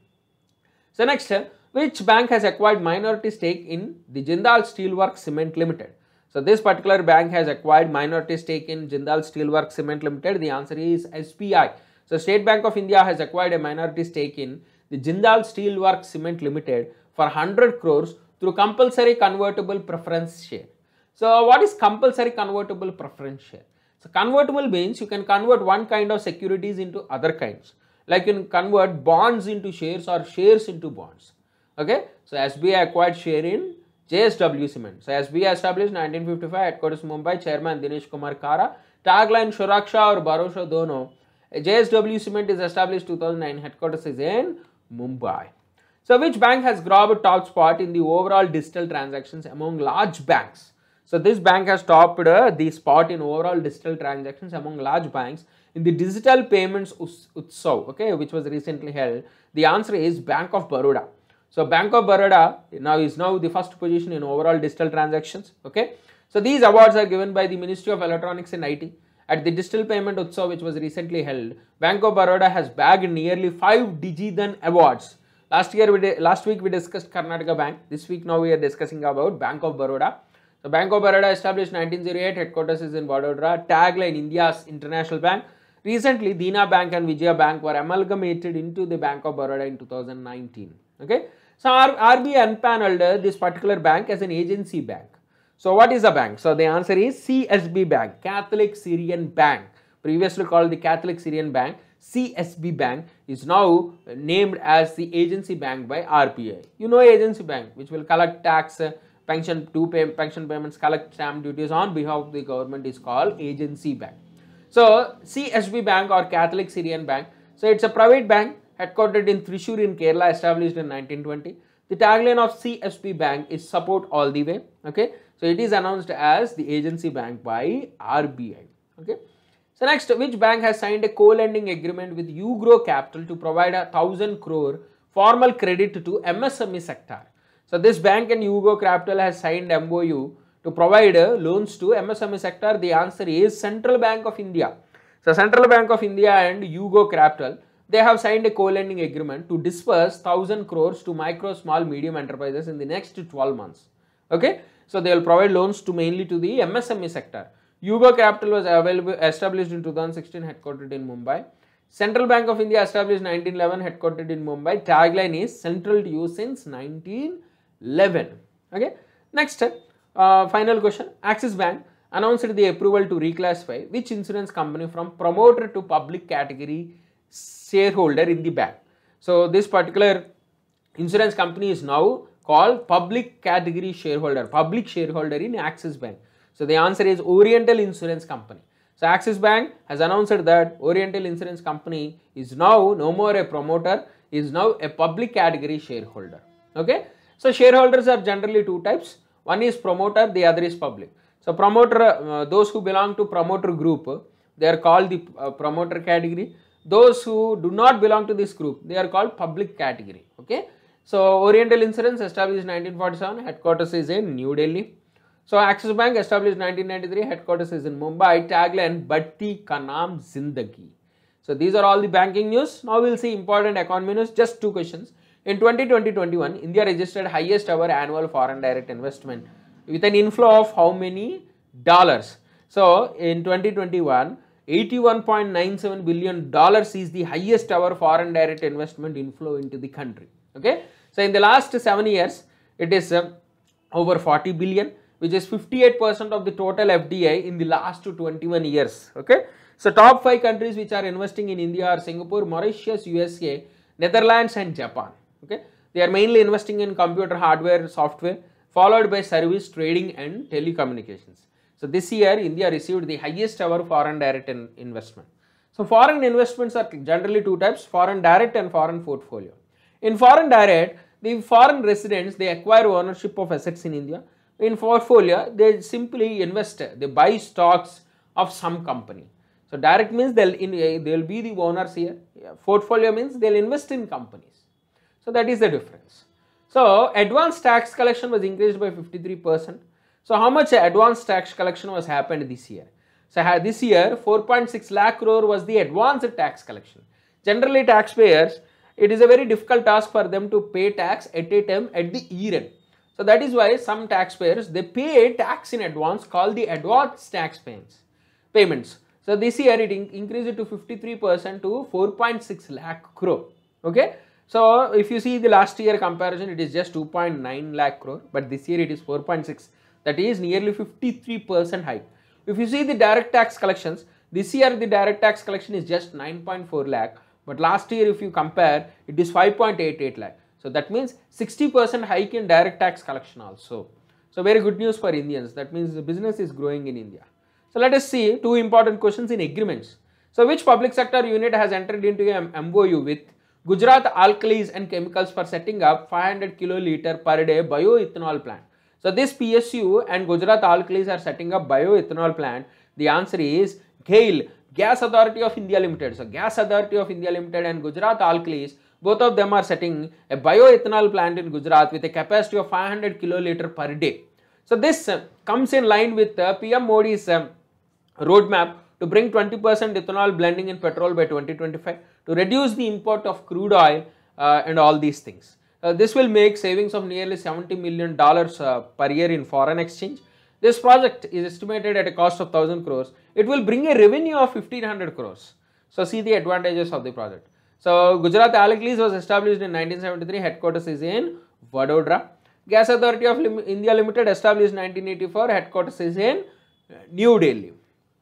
So next, which bank has acquired minority stake in the Jindal Steelworks Cement Limited? So this particular bank has acquired minority stake in Jindal Steelworks Cement Limited. The answer is SBI. So State Bank of India has acquired a minority stake in the Jindal Steelworks Cement Limited for 100 crores through compulsory convertible preference share. So what is compulsory convertible preference share? So convertible means you can convert one kind of securities into other kinds. Like you can convert bonds into shares or shares into bonds. Okay. So SBI acquired share in JSW Cement. So as we established 1955 headquarters Mumbai chairman Dinesh Kumar Kara tagline Suraksha or Barosha Dono. JSW Cement is established 2009 headquarters is in Mumbai. So which bank has grabbed top spot in the overall digital transactions among large banks? So this bank has topped uh, the spot in overall digital transactions among large banks in the digital payments Utsav, okay, which was recently held. The answer is Bank of Baroda. So Bank of Baroda now is now the first position in overall digital transactions. Okay. So these awards are given by the Ministry of Electronics and IT. At the Digital Payment Utsav which was recently held, Bank of Baroda has bagged nearly 5 Digidhan awards. Last year, we last week we discussed Karnataka Bank. This week now we are discussing about Bank of Baroda. So Bank of Baroda established 1908, headquarters is in Vadodara. Tagline India's international bank. Recently, Dina Bank and Vijaya Bank were amalgamated into the Bank of Baroda in 2019. Okay. So RBI unpaneled this particular bank as an agency bank. So what is a bank? So the answer is CSB Bank, Catholic Syrian Bank, previously called the Catholic Syrian Bank. CSB Bank is now named as the agency bank by RBI. You know agency bank which will collect tax, pension to pay, pension payments, collect stamp duties on behalf of the government is called agency bank. So CSB Bank or Catholic Syrian Bank. So it's a private bank headquartered in Thrissur in Kerala, established in 1920. The tagline of CSP Bank is support all the way. Okay. So it is announced as the agency bank by RBI. Okay. So next, which bank has signed a co-lending agreement with Ugrow Capital to provide a thousand crore formal credit to MSME sector? So this bank and Ugrow Capital has signed MOU to provide uh, loans to MSME sector. The answer is Central Bank of India. So Central Bank of India and Ugrow Capital they have signed a co-lending agreement to disperse 1000 crores to micro small medium enterprises in the next 12 months okay so they will provide loans to mainly to the msme sector yugo capital was available established in 2016 headquartered in mumbai central bank of india established 1911 headquartered in mumbai tagline is central to you since 1911 okay next uh, final question axis bank announced the approval to reclassify which insurance company from promoter to public category shareholder in the bank. So this particular insurance company is now called public category shareholder, public shareholder in Axis Bank. So the answer is Oriental Insurance Company. So Axis Bank has announced that Oriental Insurance Company is now no more a promoter, is now a public category shareholder. Okay. So shareholders are generally two types. One is promoter, the other is public. So promoter, uh, those who belong to promoter group, they are called the uh, promoter category those who do not belong to this group they are called public category okay so oriental insurance established 1947 headquarters is in new delhi so axis bank established 1993 headquarters is in mumbai tagline batti ka naam zindagi so these are all the banking news now we'll see important economy news just two questions in 2020-21 india registered highest ever annual foreign direct investment with an inflow of how many dollars so in 2021 81.97 billion dollars is the highest ever foreign direct investment inflow into the country okay so in the last 7 years it is uh, over 40 billion which is 58% of the total FDI in the last 21 years okay so top 5 countries which are investing in India are Singapore Mauritius USA Netherlands and Japan okay they are mainly investing in computer hardware software followed by service trading and telecommunications so this year India received the highest ever foreign direct in investment. So foreign investments are generally two types foreign direct and foreign portfolio. In foreign direct the foreign residents they acquire ownership of assets in India. In portfolio they simply invest they buy stocks of some company. So direct means they'll in, eh, they'll be the owners here. Yeah. Portfolio means they'll invest in companies. So that is the difference. So advanced tax collection was increased by 53 percent so how much advance tax collection was happened this year? So this year 4.6 lakh crore was the advance tax collection. Generally taxpayers, it is a very difficult task for them to pay tax at a at the year end. So that is why some taxpayers, they pay tax in advance called the advance tax payments. payments. So this year it increased to 53% to 4.6 lakh crore. Okay. So if you see the last year comparison, it is just 2.9 lakh crore, but this year it is 4.6 that is nearly 53% hike. If you see the direct tax collections, this year the direct tax collection is just 9.4 lakh. But last year if you compare, it is 5.88 lakh. So that means 60% hike in direct tax collection also. So very good news for Indians. That means the business is growing in India. So let us see two important questions in agreements. So which public sector unit has entered into a MOU with Gujarat Alkalis and Chemicals for setting up 500 kiloliter per day bioethanol plant? So this PSU and Gujarat Alkalis are setting up bioethanol plant. The answer is GAIL, Gas Authority of India Limited. So Gas Authority of India Limited and Gujarat Alkalis, both of them are setting a bioethanol plant in Gujarat with a capacity of 500 kiloliter per day. So this uh, comes in line with uh, PM Modi's um, roadmap to bring 20% ethanol blending in petrol by 2025 to reduce the import of crude oil uh, and all these things. Uh, this will make savings of nearly $70 million uh, per year in foreign exchange. This project is estimated at a cost of 1000 crores. It will bring a revenue of 1500 crores. So see the advantages of the project. So Gujarat Alklees was established in 1973. Headquarters is in Vadodara. Gas Authority of Lim India Limited established 1984. Headquarters is in uh, New Delhi.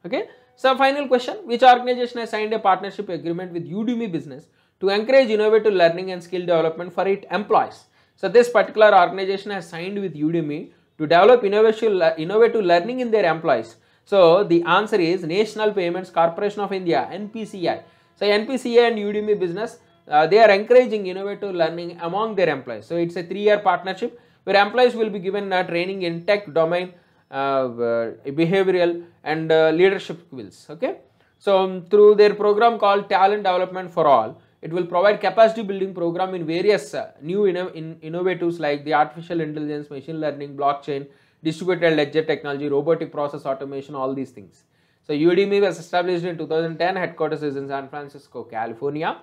Okay. So final question, which organization has signed a partnership agreement with Udemy Business to encourage innovative learning and skill development for its employees. So this particular organization has signed with Udemy to develop innovative learning in their employees. So the answer is National Payments Corporation of India, NPCI. So NPCI and Udemy Business, uh, they are encouraging innovative learning among their employees. So it's a three-year partnership where employees will be given uh, training in tech domain, uh, uh behavioral and uh, leadership skills. Okay. So um, through their program called Talent Development for All, it will provide capacity building program in various uh, new inno in innovatives like the artificial intelligence, machine learning, blockchain, distributed ledger technology, robotic process automation, all these things. So UDM was established in 2010, headquarters is in San Francisco, California.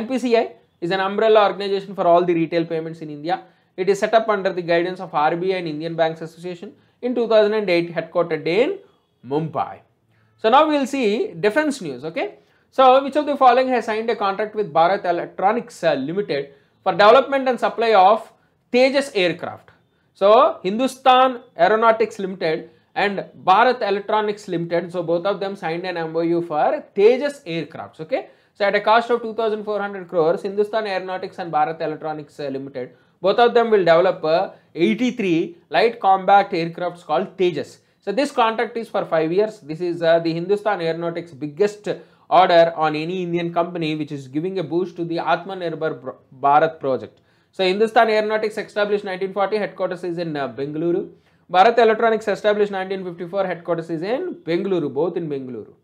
NPCI is an umbrella organization for all the retail payments in India. It is set up under the guidance of RBI and Indian Banks Association in 2008, headquartered in Mumbai. So now we will see defense news, okay. So which of the following has signed a contract with Bharat Electronics uh, Limited for development and supply of Tejas aircraft? So Hindustan Aeronautics Limited and Bharat Electronics Limited. So both of them signed an MOU for Tejas aircrafts. Okay. So at a cost of 2400 crores, Hindustan Aeronautics and Bharat Electronics uh, Limited, both of them will develop a uh, 83 light combat aircrafts called Tejas. So this contract is for 5 years. This is uh, the Hindustan Aeronautics biggest order on any Indian company which is giving a boost to the Atmanirbhar Bharat project. So Hindustan Aeronautics established 1940 headquarters is in uh, Bengaluru. Bharat Electronics established 1954 headquarters is in Bengaluru, both in Bengaluru.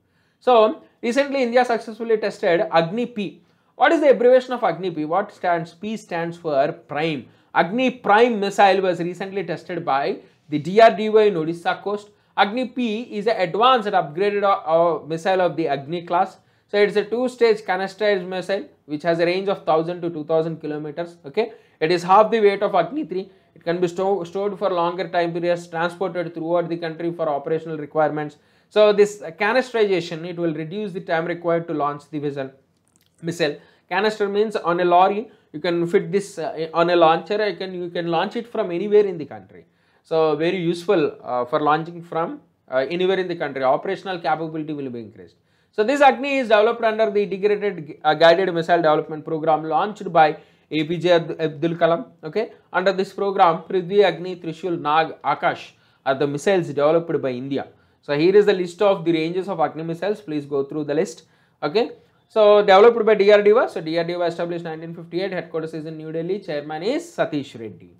So recently India successfully tested Agni P. What is the abbreviation of Agni P? What stands P stands for prime. Agni prime missile was recently tested by the DRDO in Odisha coast Agni P is an advanced upgraded uh, uh, missile of the Agni class. So it's a two-stage canisterized missile which has a range of 1000 to 2000 kilometers. Okay, it is half the weight of Agni 3. It can be sto stored for longer time periods, transported throughout the country for operational requirements. So this canisterization, it will reduce the time required to launch the missile. Canister means on a lorry, you can fit this uh, on a launcher, you can, you can launch it from anywhere in the country. So very useful uh, for launching from uh, anywhere in the country. Operational capability will be increased. So this Agni is developed under the Integrated uh, Guided Missile Development Program launched by APJ Abdul Kalam. Okay, under this program, Prithvi, Agni, Trishul, Nag, Akash are the missiles developed by India. So here is the list of the ranges of Agni missiles. Please go through the list. Okay. So developed by DRDO. So DRDO established 1958. Headquarters is in New Delhi. Chairman is Satish Reddy.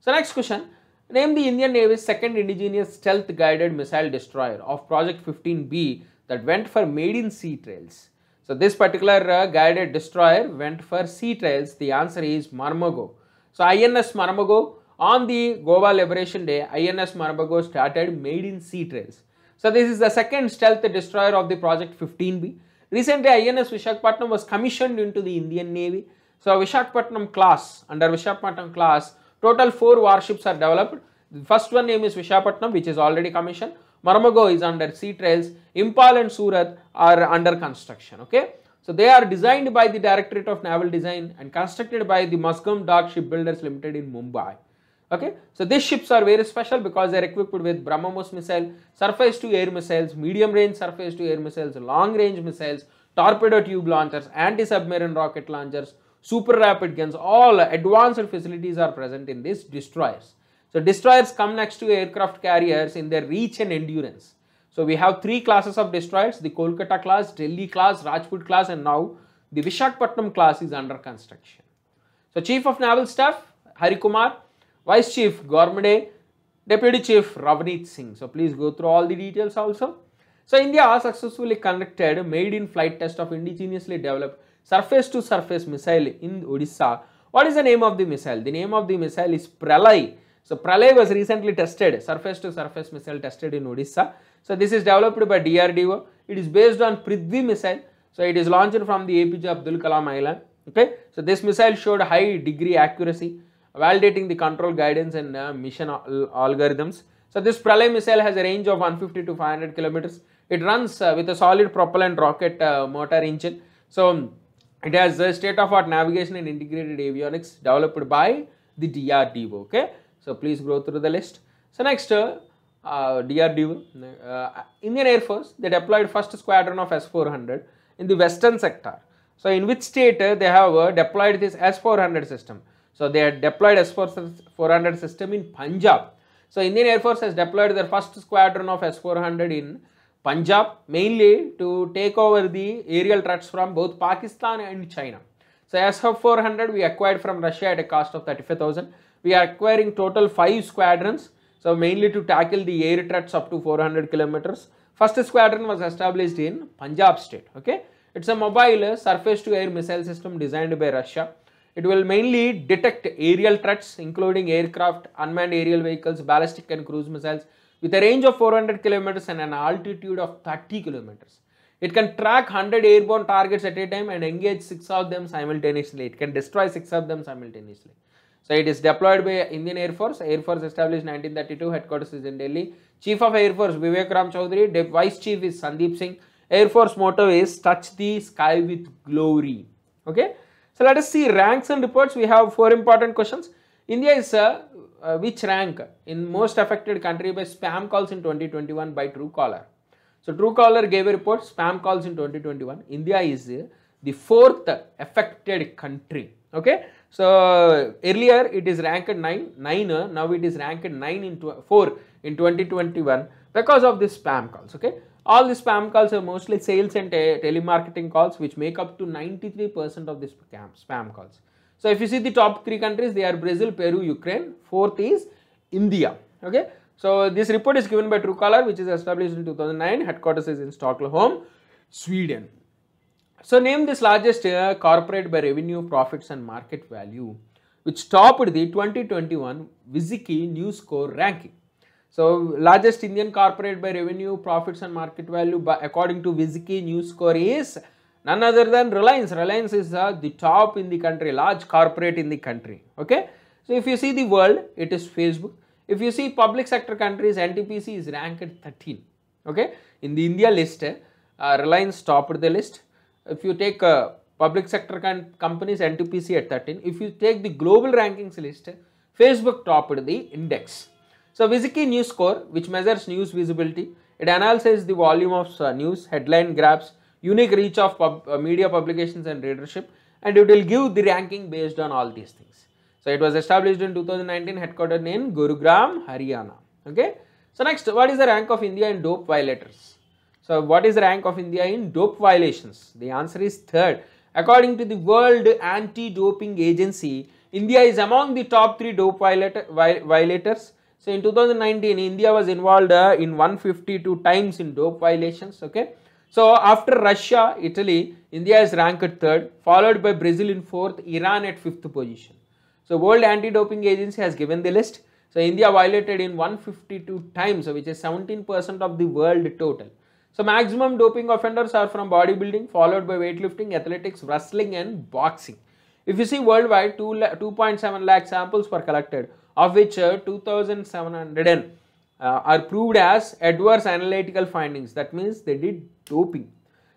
So next question named the Indian Navy's second indigenous stealth guided missile destroyer of Project 15B that went for made in sea trails. So this particular uh, guided destroyer went for sea trails. The answer is Marmago. So INS Marmago on the Goa Liberation Day, INS Marmago started made in sea trails. So this is the second stealth destroyer of the Project 15B. Recently, INS Vishakhapatnam was commissioned into the Indian Navy. So Vishakhapatnam class, under Vishakhapatnam class, Total 4 warships are developed. The first one name is Vishakhapatnam which is already commissioned. Marmago is under sea trials. Impal and Surat are under construction. Okay. So they are designed by the Directorate of Naval Design and constructed by the Muscom Dock Shipbuilders Limited in Mumbai. Okay, so these ships are very special because they are equipped with BrahMos missile, surface to air missiles, medium range surface to air missiles, long range missiles, torpedo tube launchers, anti-submarine rocket launchers, super rapid guns, all advanced facilities are present in these destroyers. So destroyers come next to aircraft carriers in their reach and endurance. So we have three classes of destroyers, the Kolkata class, Delhi class, Rajput class and now the Vishakhapatnam class is under construction. So Chief of Naval Staff Kumar, Vice Chief Gormade, Deputy Chief Ravneet Singh. So please go through all the details also. So India successfully conducted made in flight test of indigenously developed surface to surface missile in Odisha. What is the name of the missile? The name of the missile is Pralay. So Pralay was recently tested, surface to surface missile tested in Odisha. So this is developed by DRDO. It is based on Prithvi missile. So it is launched from the APJ Abdul Kalam Island. Okay. So this missile showed high degree accuracy, validating the control guidance and uh, mission algorithms. So this Pralay missile has a range of 150 to 500 kilometers. It runs uh, with a solid propellant rocket uh, motor engine. So it has the state-of-art navigation and integrated avionics developed by the DRDO. Okay, so please go through the list. So next, uh, uh DRDO, uh, Indian Air Force, they deployed first squadron of S-400 in the western sector. So in which state uh, they have uh, deployed this S-400 system? So they had deployed S-400 system in Punjab. So Indian Air Force has deployed their first squadron of S-400 in Punjab mainly to take over the aerial threats from both Pakistan and China. So SF-400 we acquired from Russia at a cost of 35,000. We are acquiring total 5 squadrons. So mainly to tackle the air threats up to 400 kilometers. First squadron was established in Punjab state. Okay. It's a mobile uh, surface to air missile system designed by Russia. It will mainly detect aerial threats including aircraft, unmanned aerial vehicles, ballistic and cruise missiles, with a range of 400 kilometers and an altitude of 30 kilometers. It can track 100 airborne targets at a time and engage 6 of them simultaneously. It can destroy 6 of them simultaneously. So it is deployed by Indian Air Force. Air Force established 1932, headquarters is in Delhi. Chief of Air Force Vivek Ram Chaudhary, Vice Chief is Sandeep Singh. Air Force motto is touch the sky with glory. Okay. So let us see ranks and reports. We have four important questions. India is a uh, which rank in most affected country by spam calls in 2021 by Truecaller. So Truecaller gave a report spam calls in 2021. India is uh, the fourth affected country. Okay. So earlier it is ranked 9, 9 uh, now it is ranked 9 in 4 in 2021 because of this spam calls. Okay. All the spam calls are mostly sales and telemarketing calls which make up to 93% of the spam, spam calls. So if you see the top three countries, they are Brazil, Peru, Ukraine. Fourth is India. Okay. So this report is given by Truecaller, which is established in 2009. Headquarters is in Stockholm, Sweden. So name this largest uh, corporate by revenue, profits and market value, which topped the 2021 Viziki News Score ranking. So largest Indian corporate by revenue, profits and market value by according to Viziki News Score is none other than Reliance. Reliance is uh, the top in the country, large corporate in the country. Okay. So if you see the world, it is Facebook. If you see public sector countries, NTPC is ranked 13. Okay. In the India list, uh, Reliance topped the list. If you take uh, public sector companies, NTPC at 13. If you take the global rankings list, Facebook topped the index. So Viziki News Score, which measures news visibility, it analyzes the volume of uh, news, headline graphs, unique reach of pub, uh, media publications and readership and it will give the ranking based on all these things. So it was established in 2019 headquartered in Gurugram, Haryana. Okay. So next what is the rank of India in dope violators? So what is the rank of India in dope violations? The answer is third. According to the World Anti-Doping Agency, India is among the top three dope violator, violators. So in 2019, India was involved uh, in 152 times in dope violations. Okay. So after Russia, Italy, India is ranked third, followed by Brazil in fourth, Iran at fifth position. So World Anti-Doping Agency has given the list. So India violated in 152 times, which is 17% of the world total. So maximum doping offenders are from bodybuilding, followed by weightlifting, athletics, wrestling and boxing. If you see worldwide, 2.7 lakh samples were collected, of which uh, 2,700 uh, are proved as adverse analytical findings. That means they did doping.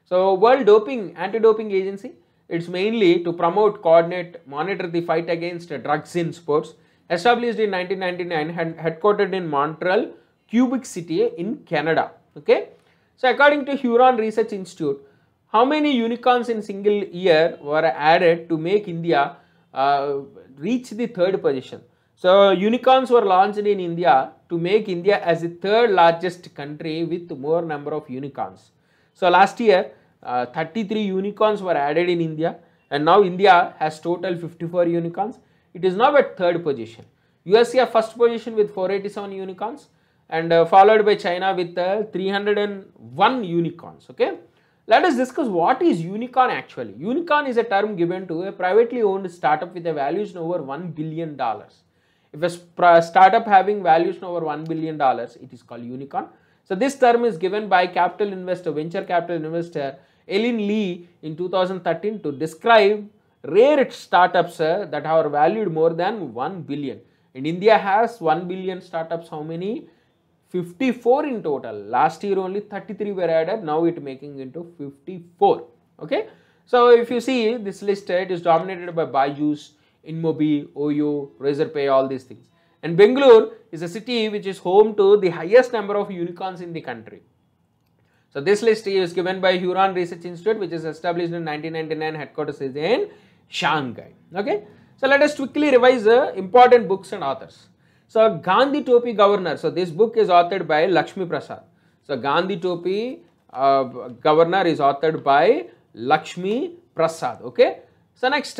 So World Doping Anti-Doping Agency, it's mainly to promote, coordinate, monitor the fight against drugs in sports. Established in 1999, headquartered in Montreal, Quebec City in Canada. Okay. So according to Huron Research Institute, how many unicorns in single year were added to make India uh, reach the third position? So unicorns were launched in India to make India as the third largest country with more number of unicorns. So last year, uh, 33 unicorns were added in India and now India has total 54 unicorns. It is now at third position. USA first position with 487 unicorns and uh, followed by China with uh, 301 unicorns. Okay. Let us discuss what is unicorn actually. Unicorn is a term given to a privately owned startup with a valuation over $1 billion. If a startup having valuation over $1 billion, it is called unicorn. So this term is given by capital investor, venture capital investor Ellen Lee in 2013 to describe rare startups uh, that are valued more than 1 billion. And India has 1 billion startups, how many? 54 in total. Last year only 33 were added, now it making into 54. Okay. So if you see this list, uh, it is dominated by Byju's, Inmobi, OYO, Razorpay, all these things. And Bangalore is a city which is home to the highest number of unicorns in the country. So this list is given by Huron Research Institute which is established in 1999 headquarters is in Shanghai. Okay. So let us quickly revise the important books and authors. So Gandhi Topi Governor. So this book is authored by Lakshmi Prasad. So Gandhi Topi uh, Governor is authored by Lakshmi Prasad. Okay. So next,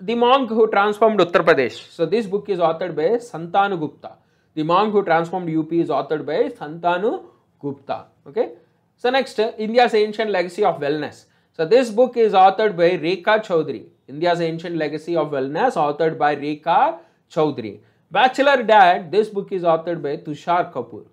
the Monk Who Transformed Uttar Pradesh. So this book is authored by Santanu Gupta. The Monk Who Transformed UP is authored by Santanu Gupta. Okay. So next, India's Ancient Legacy of Wellness. So this book is authored by Rekha Chaudhary. India's Ancient Legacy of Wellness authored by Rekha Chaudhary. Bachelor Dad, this book is authored by Tushar Kapoor.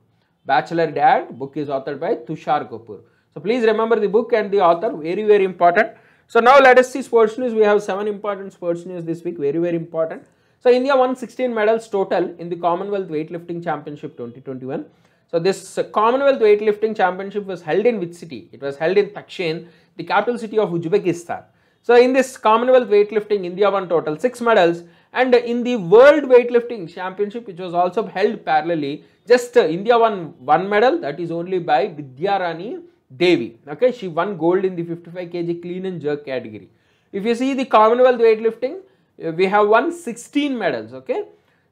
Bachelor Dad, book is authored by Tushar Kapoor. So please remember the book and the author, very very important. So now let us see sports news. We have seven important sports news this week. Very, very important. So India won 16 medals total in the Commonwealth Weightlifting Championship 2021. So this Commonwealth Weightlifting Championship was held in which city? It was held in Takshin, the capital city of Uzbekistan. So in this Commonwealth Weightlifting, India won total 6 medals and in the World Weightlifting Championship which was also held parallelly, just uh, India won 1 medal that is only by Vidyarani Devi. Okay, she won gold in the 55 kg clean and jerk category. If you see the Commonwealth weightlifting, uh, we have won 16 medals. Okay,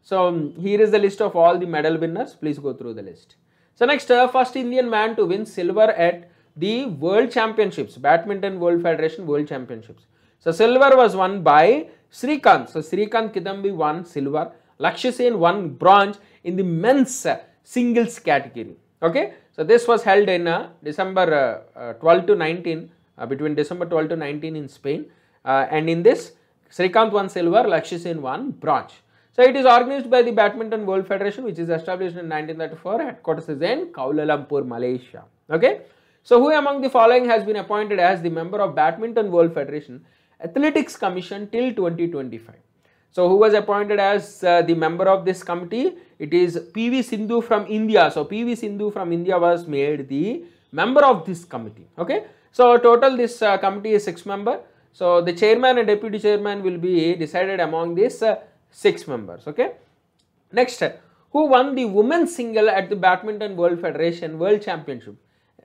so um, here is the list of all the medal winners. Please go through the list. So next, uh, first Indian man to win silver at the World Championships, Badminton World Federation World Championships. So silver was won by Srikanth. So Srikanth Kidambi won silver. Lakshya Sen won bronze in the men's uh, singles category. Okay. So, this was held in uh, December uh, uh 12 to 19, uh, between December 12 to 19 in Spain. Uh, and in this, Srikanth won silver, Lakshya Sen won bronze. So, it is organized by the Badminton World Federation, which is established in 1934, headquarters is in Kuala Lumpur, Malaysia. Okay. So, who among the following has been appointed as the member of Badminton World Federation Athletics Commission till 2025? So who was appointed as uh, the member of this committee? It is PV Sindhu from India. So PV Sindhu from India was made the member of this committee. Okay. So total this uh, committee is six member. So the chairman and deputy chairman will be decided among these uh, six members. Okay. Next, who won the women's single at the Badminton World Federation World Championship?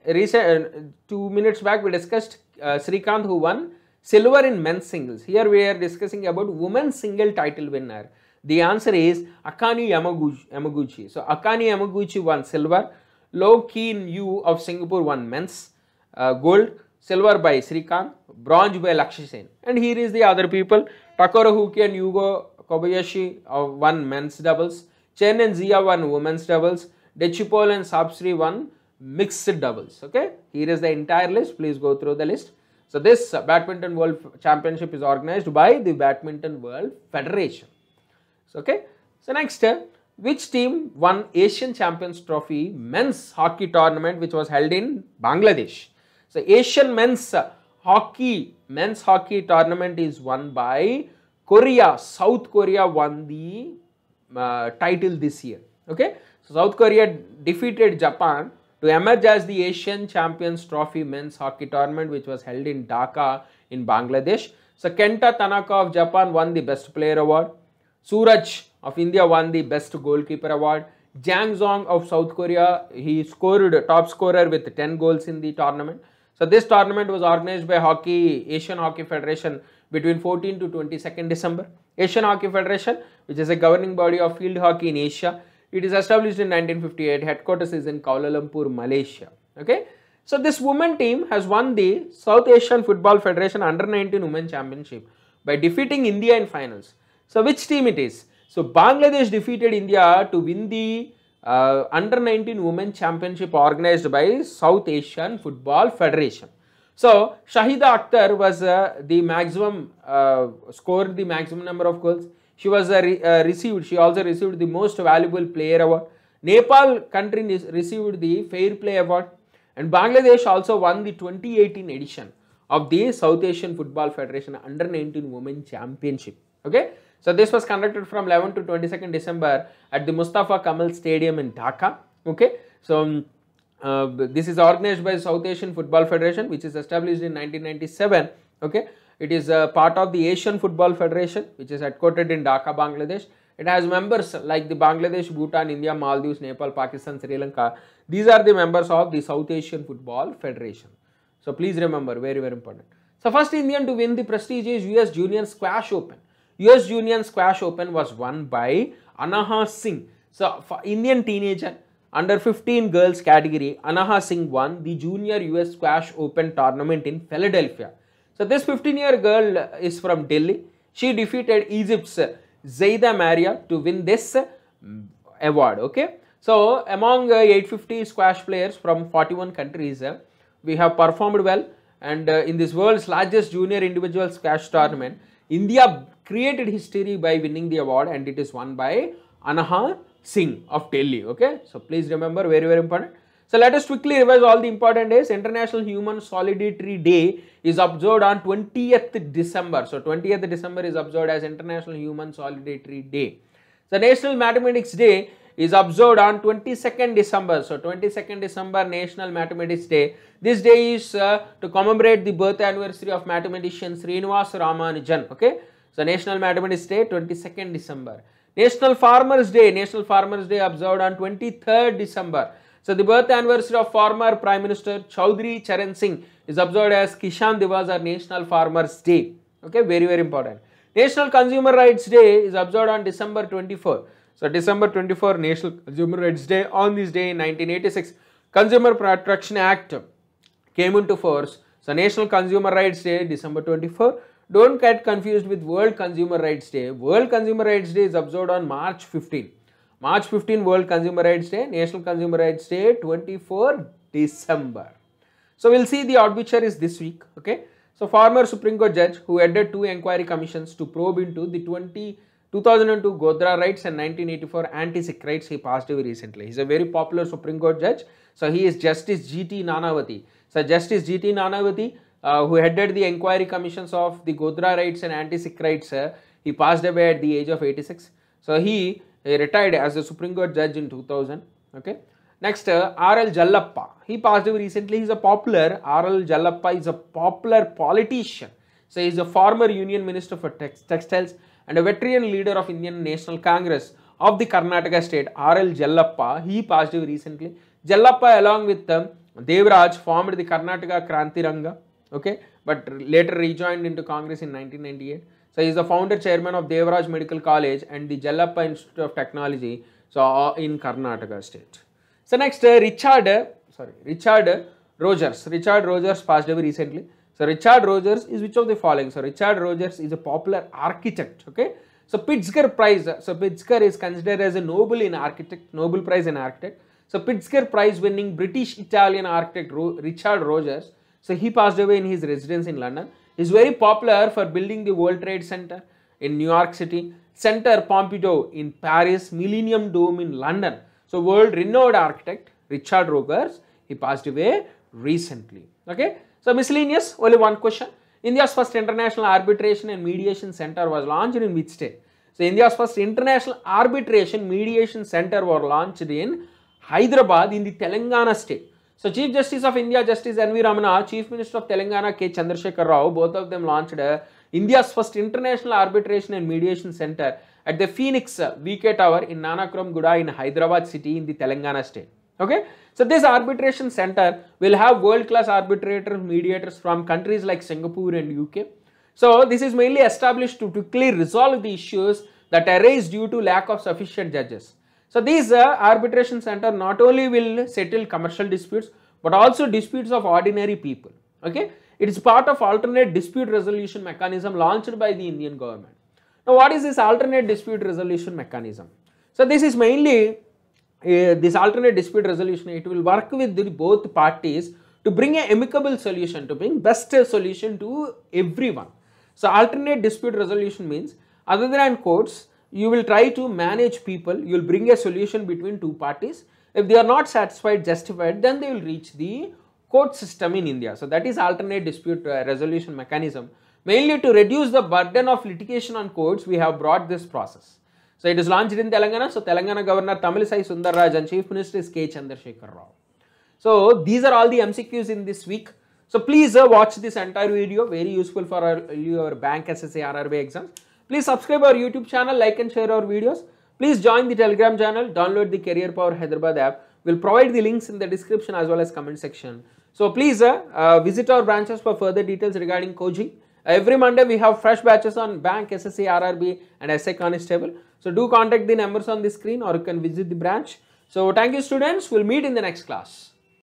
Recent, uh, two minutes back we discussed uh, who won silver in men's singles. Here we are discussing about women's single title winner. The answer is Akani Yamaguchi. So Akani Yamaguchi won silver. Low Keen Yu of Singapore won men's uh, gold. Silver by Srikant, bronze by Lakshisen. And here is the other people. Takara Huki and Yugo Kobayashi uh, won men's doubles. Chen and Zia won women's doubles. Dechipol and Sabsri won mixed doubles. Okay, here is the entire list. Please go through the list. So this Badminton World Championship is organized by the Badminton World Federation. So, okay. So next, uh, which team won Asian Champions Trophy men's hockey tournament which was held in Bangladesh? So Asian men's uh, hockey, men's hockey tournament is won by Korea. South Korea won the uh, title this year. Okay. So South Korea defeated Japan to emerge as the Asian Champions Trophy men's hockey tournament which was held in Dhaka in Bangladesh. So Kenta Tanaka of Japan won the best player award. Suraj of India won the best goalkeeper award. Jang Zong of South Korea, he scored top scorer with 10 goals in the tournament. So this tournament was organized by Hockey Asian Hockey Federation between 14 to 22nd December. Asian Hockey Federation, which is a governing body of field hockey in Asia, it is established in 1958. Headquarters is in Kuala Lumpur, Malaysia. Okay. So this women team has won the South Asian Football Federation Under 19 Women Championship by defeating India in finals. So which team it is? So Bangladesh defeated India to win the uh, Under 19 Women Championship organized by South Asian Football Federation. So Shahida Akhtar was uh, the maximum uh, scored the maximum number of goals. She was re uh, received, she also received the most valuable player award. Nepal country received the fair play award and Bangladesh also won the 2018 edition of the South Asian Football Federation Under 19 Women Championship. Okay. So this was conducted from 11 to 22nd December at the Mustafa Kamal Stadium in Dhaka. Okay. So um, uh, this is organized by South Asian Football Federation which is established in 1997. Okay. It is a part of the Asian Football Federation, which is headquartered in Dhaka, Bangladesh. It has members like the Bangladesh, Bhutan, India, Maldives, Nepal, Pakistan, Sri Lanka. These are the members of the South Asian Football Federation. So please remember, very, very important. So first Indian to win the prestigious US Junior Squash Open. US Junior Squash Open was won by Anaha Singh. So for Indian teenager under 15 girls category, Anaha Singh won the Junior US Squash Open tournament in Philadelphia. So this 15 year girl is from Delhi. She defeated Egypt's Zaida Maria to win this uh, award. Okay. So among uh, 850 squash players from 41 countries, uh, we have performed well. And in this world's largest junior individual squash tournament, India created history by winning the award and it is won by Anaha Singh of Delhi. Okay. So please remember very, very important. So let us quickly revise all the important days. International Human Solidarity Day is observed on 20th December. So 20th December is observed as International Human Solidarity Day. The so National Mathematics Day is observed on 22nd December. So 22nd December National Mathematics Day. This day is uh, to commemorate the birth anniversary of mathematician Srinivas Ramanujan. Okay. So National Mathematics Day 22nd December. National Farmers Day. National Farmers Day observed on 23rd December. So the birth anniversary of former Prime Minister Chaudhary Charan Singh is observed as Kishan Divas or National Farmers Day. Okay, very, very important. National Consumer Rights Day is observed on December 24. So December 24, National Consumer Rights Day. On this day in 1986, Consumer Protection Act came into force. So National Consumer Rights Day, December 24. Don't get confused with World Consumer Rights Day. World Consumer Rights Day is observed on March 15. March 15 World Consumer Rights Day, National Consumer Rights Day 24 December. So we'll see the arbiter is this week. Okay. So former Supreme Court judge who headed two inquiry commissions to probe into the 20, 2002 Godhra rights and 1984 anti-Sikh rights he passed away recently. He's a very popular Supreme Court judge. So he is Justice G.T. Nanavati. So Justice G.T. Nanavati uh, who headed the inquiry commissions of the Godhra rights and anti-Sikh rights. Uh, he passed away at the age of 86. So he he retired as a Supreme Court judge in 2000. Okay. Next, uh, R.L. Jallappa. He passed away recently. He's a popular, R.L. Jallappa is a popular politician. So, he's a former union minister for text textiles and a veteran leader of Indian National Congress of the Karnataka state, R.L. Jallappa. He passed away recently. Jallappa along with um, Devraj formed the Karnataka Kranti Ranga. Okay. But later rejoined into Congress in 1998. So he is the founder chairman of Devaraj Medical College and the Jallappa Institute of Technology so uh, in Karnataka state. So next uh, Richard, sorry, Richard Rogers. Richard Rogers passed away recently. So Richard Rogers is which of the following? So Richard Rogers is a popular architect. Okay. So Pritzker Prize. So Pritzker is considered as a Nobel in architect, Nobel Prize in architect. So Pritzker Prize winning British Italian architect Ro Richard Rogers. So he passed away in his residence in London is very popular for building the World Trade Center in New York City, Center Pompidou in Paris, Millennium Dome in London. So, world renowned architect Richard Rogers, he passed away recently. Okay. So, miscellaneous, only one question. India's first international arbitration and mediation center was launched in which state? So, India's first international arbitration mediation center was launched in Hyderabad in the Telangana state. So Chief Justice of India, Justice N.V. Ramana, Chief Minister of Telangana K. Chandrasekhar Rao, both of them launched uh, India's first international arbitration and mediation center at the Phoenix uh, VK Tower in Nanakram Guda in Hyderabad city in the Telangana state. Okay, so this arbitration center will have world-class arbitrators, mediators from countries like Singapore and UK. So this is mainly established to quickly resolve the issues that arise due to lack of sufficient judges. So these uh, arbitration center not only will settle commercial disputes but also disputes of ordinary people. Okay, it is part of alternate dispute resolution mechanism launched by the Indian government. Now what is this alternate dispute resolution mechanism? So this is mainly uh, this alternate dispute resolution it will work with the, both parties to bring an amicable solution to bring best solution to everyone. So alternate dispute resolution means other than courts you will try to manage people, you will bring a solution between two parties. If they are not satisfied, justified, then they will reach the court system in India. So that is alternate dispute uh, resolution mechanism. Mainly to reduce the burden of litigation on courts, we have brought this process. So it is launched in Telangana. So Telangana Governor Tamil Sai Sundar and Chief Minister is K. Chandrasekhar Rao. So these are all the MCQs in this week. So please uh, watch this entire video. Very useful for our, your bank SSA RRB exams. Please subscribe our YouTube channel, like and share our videos. Please join the Telegram channel, download the Career Power Hyderabad app. We'll provide the links in the description as well as comment section. So please uh, uh, visit our branches for further details regarding coaching. Every Monday we have fresh batches on bank, SSC, RRB and SI Constable. So do contact the numbers on the screen or you can visit the branch. So thank you students. We'll meet in the next class.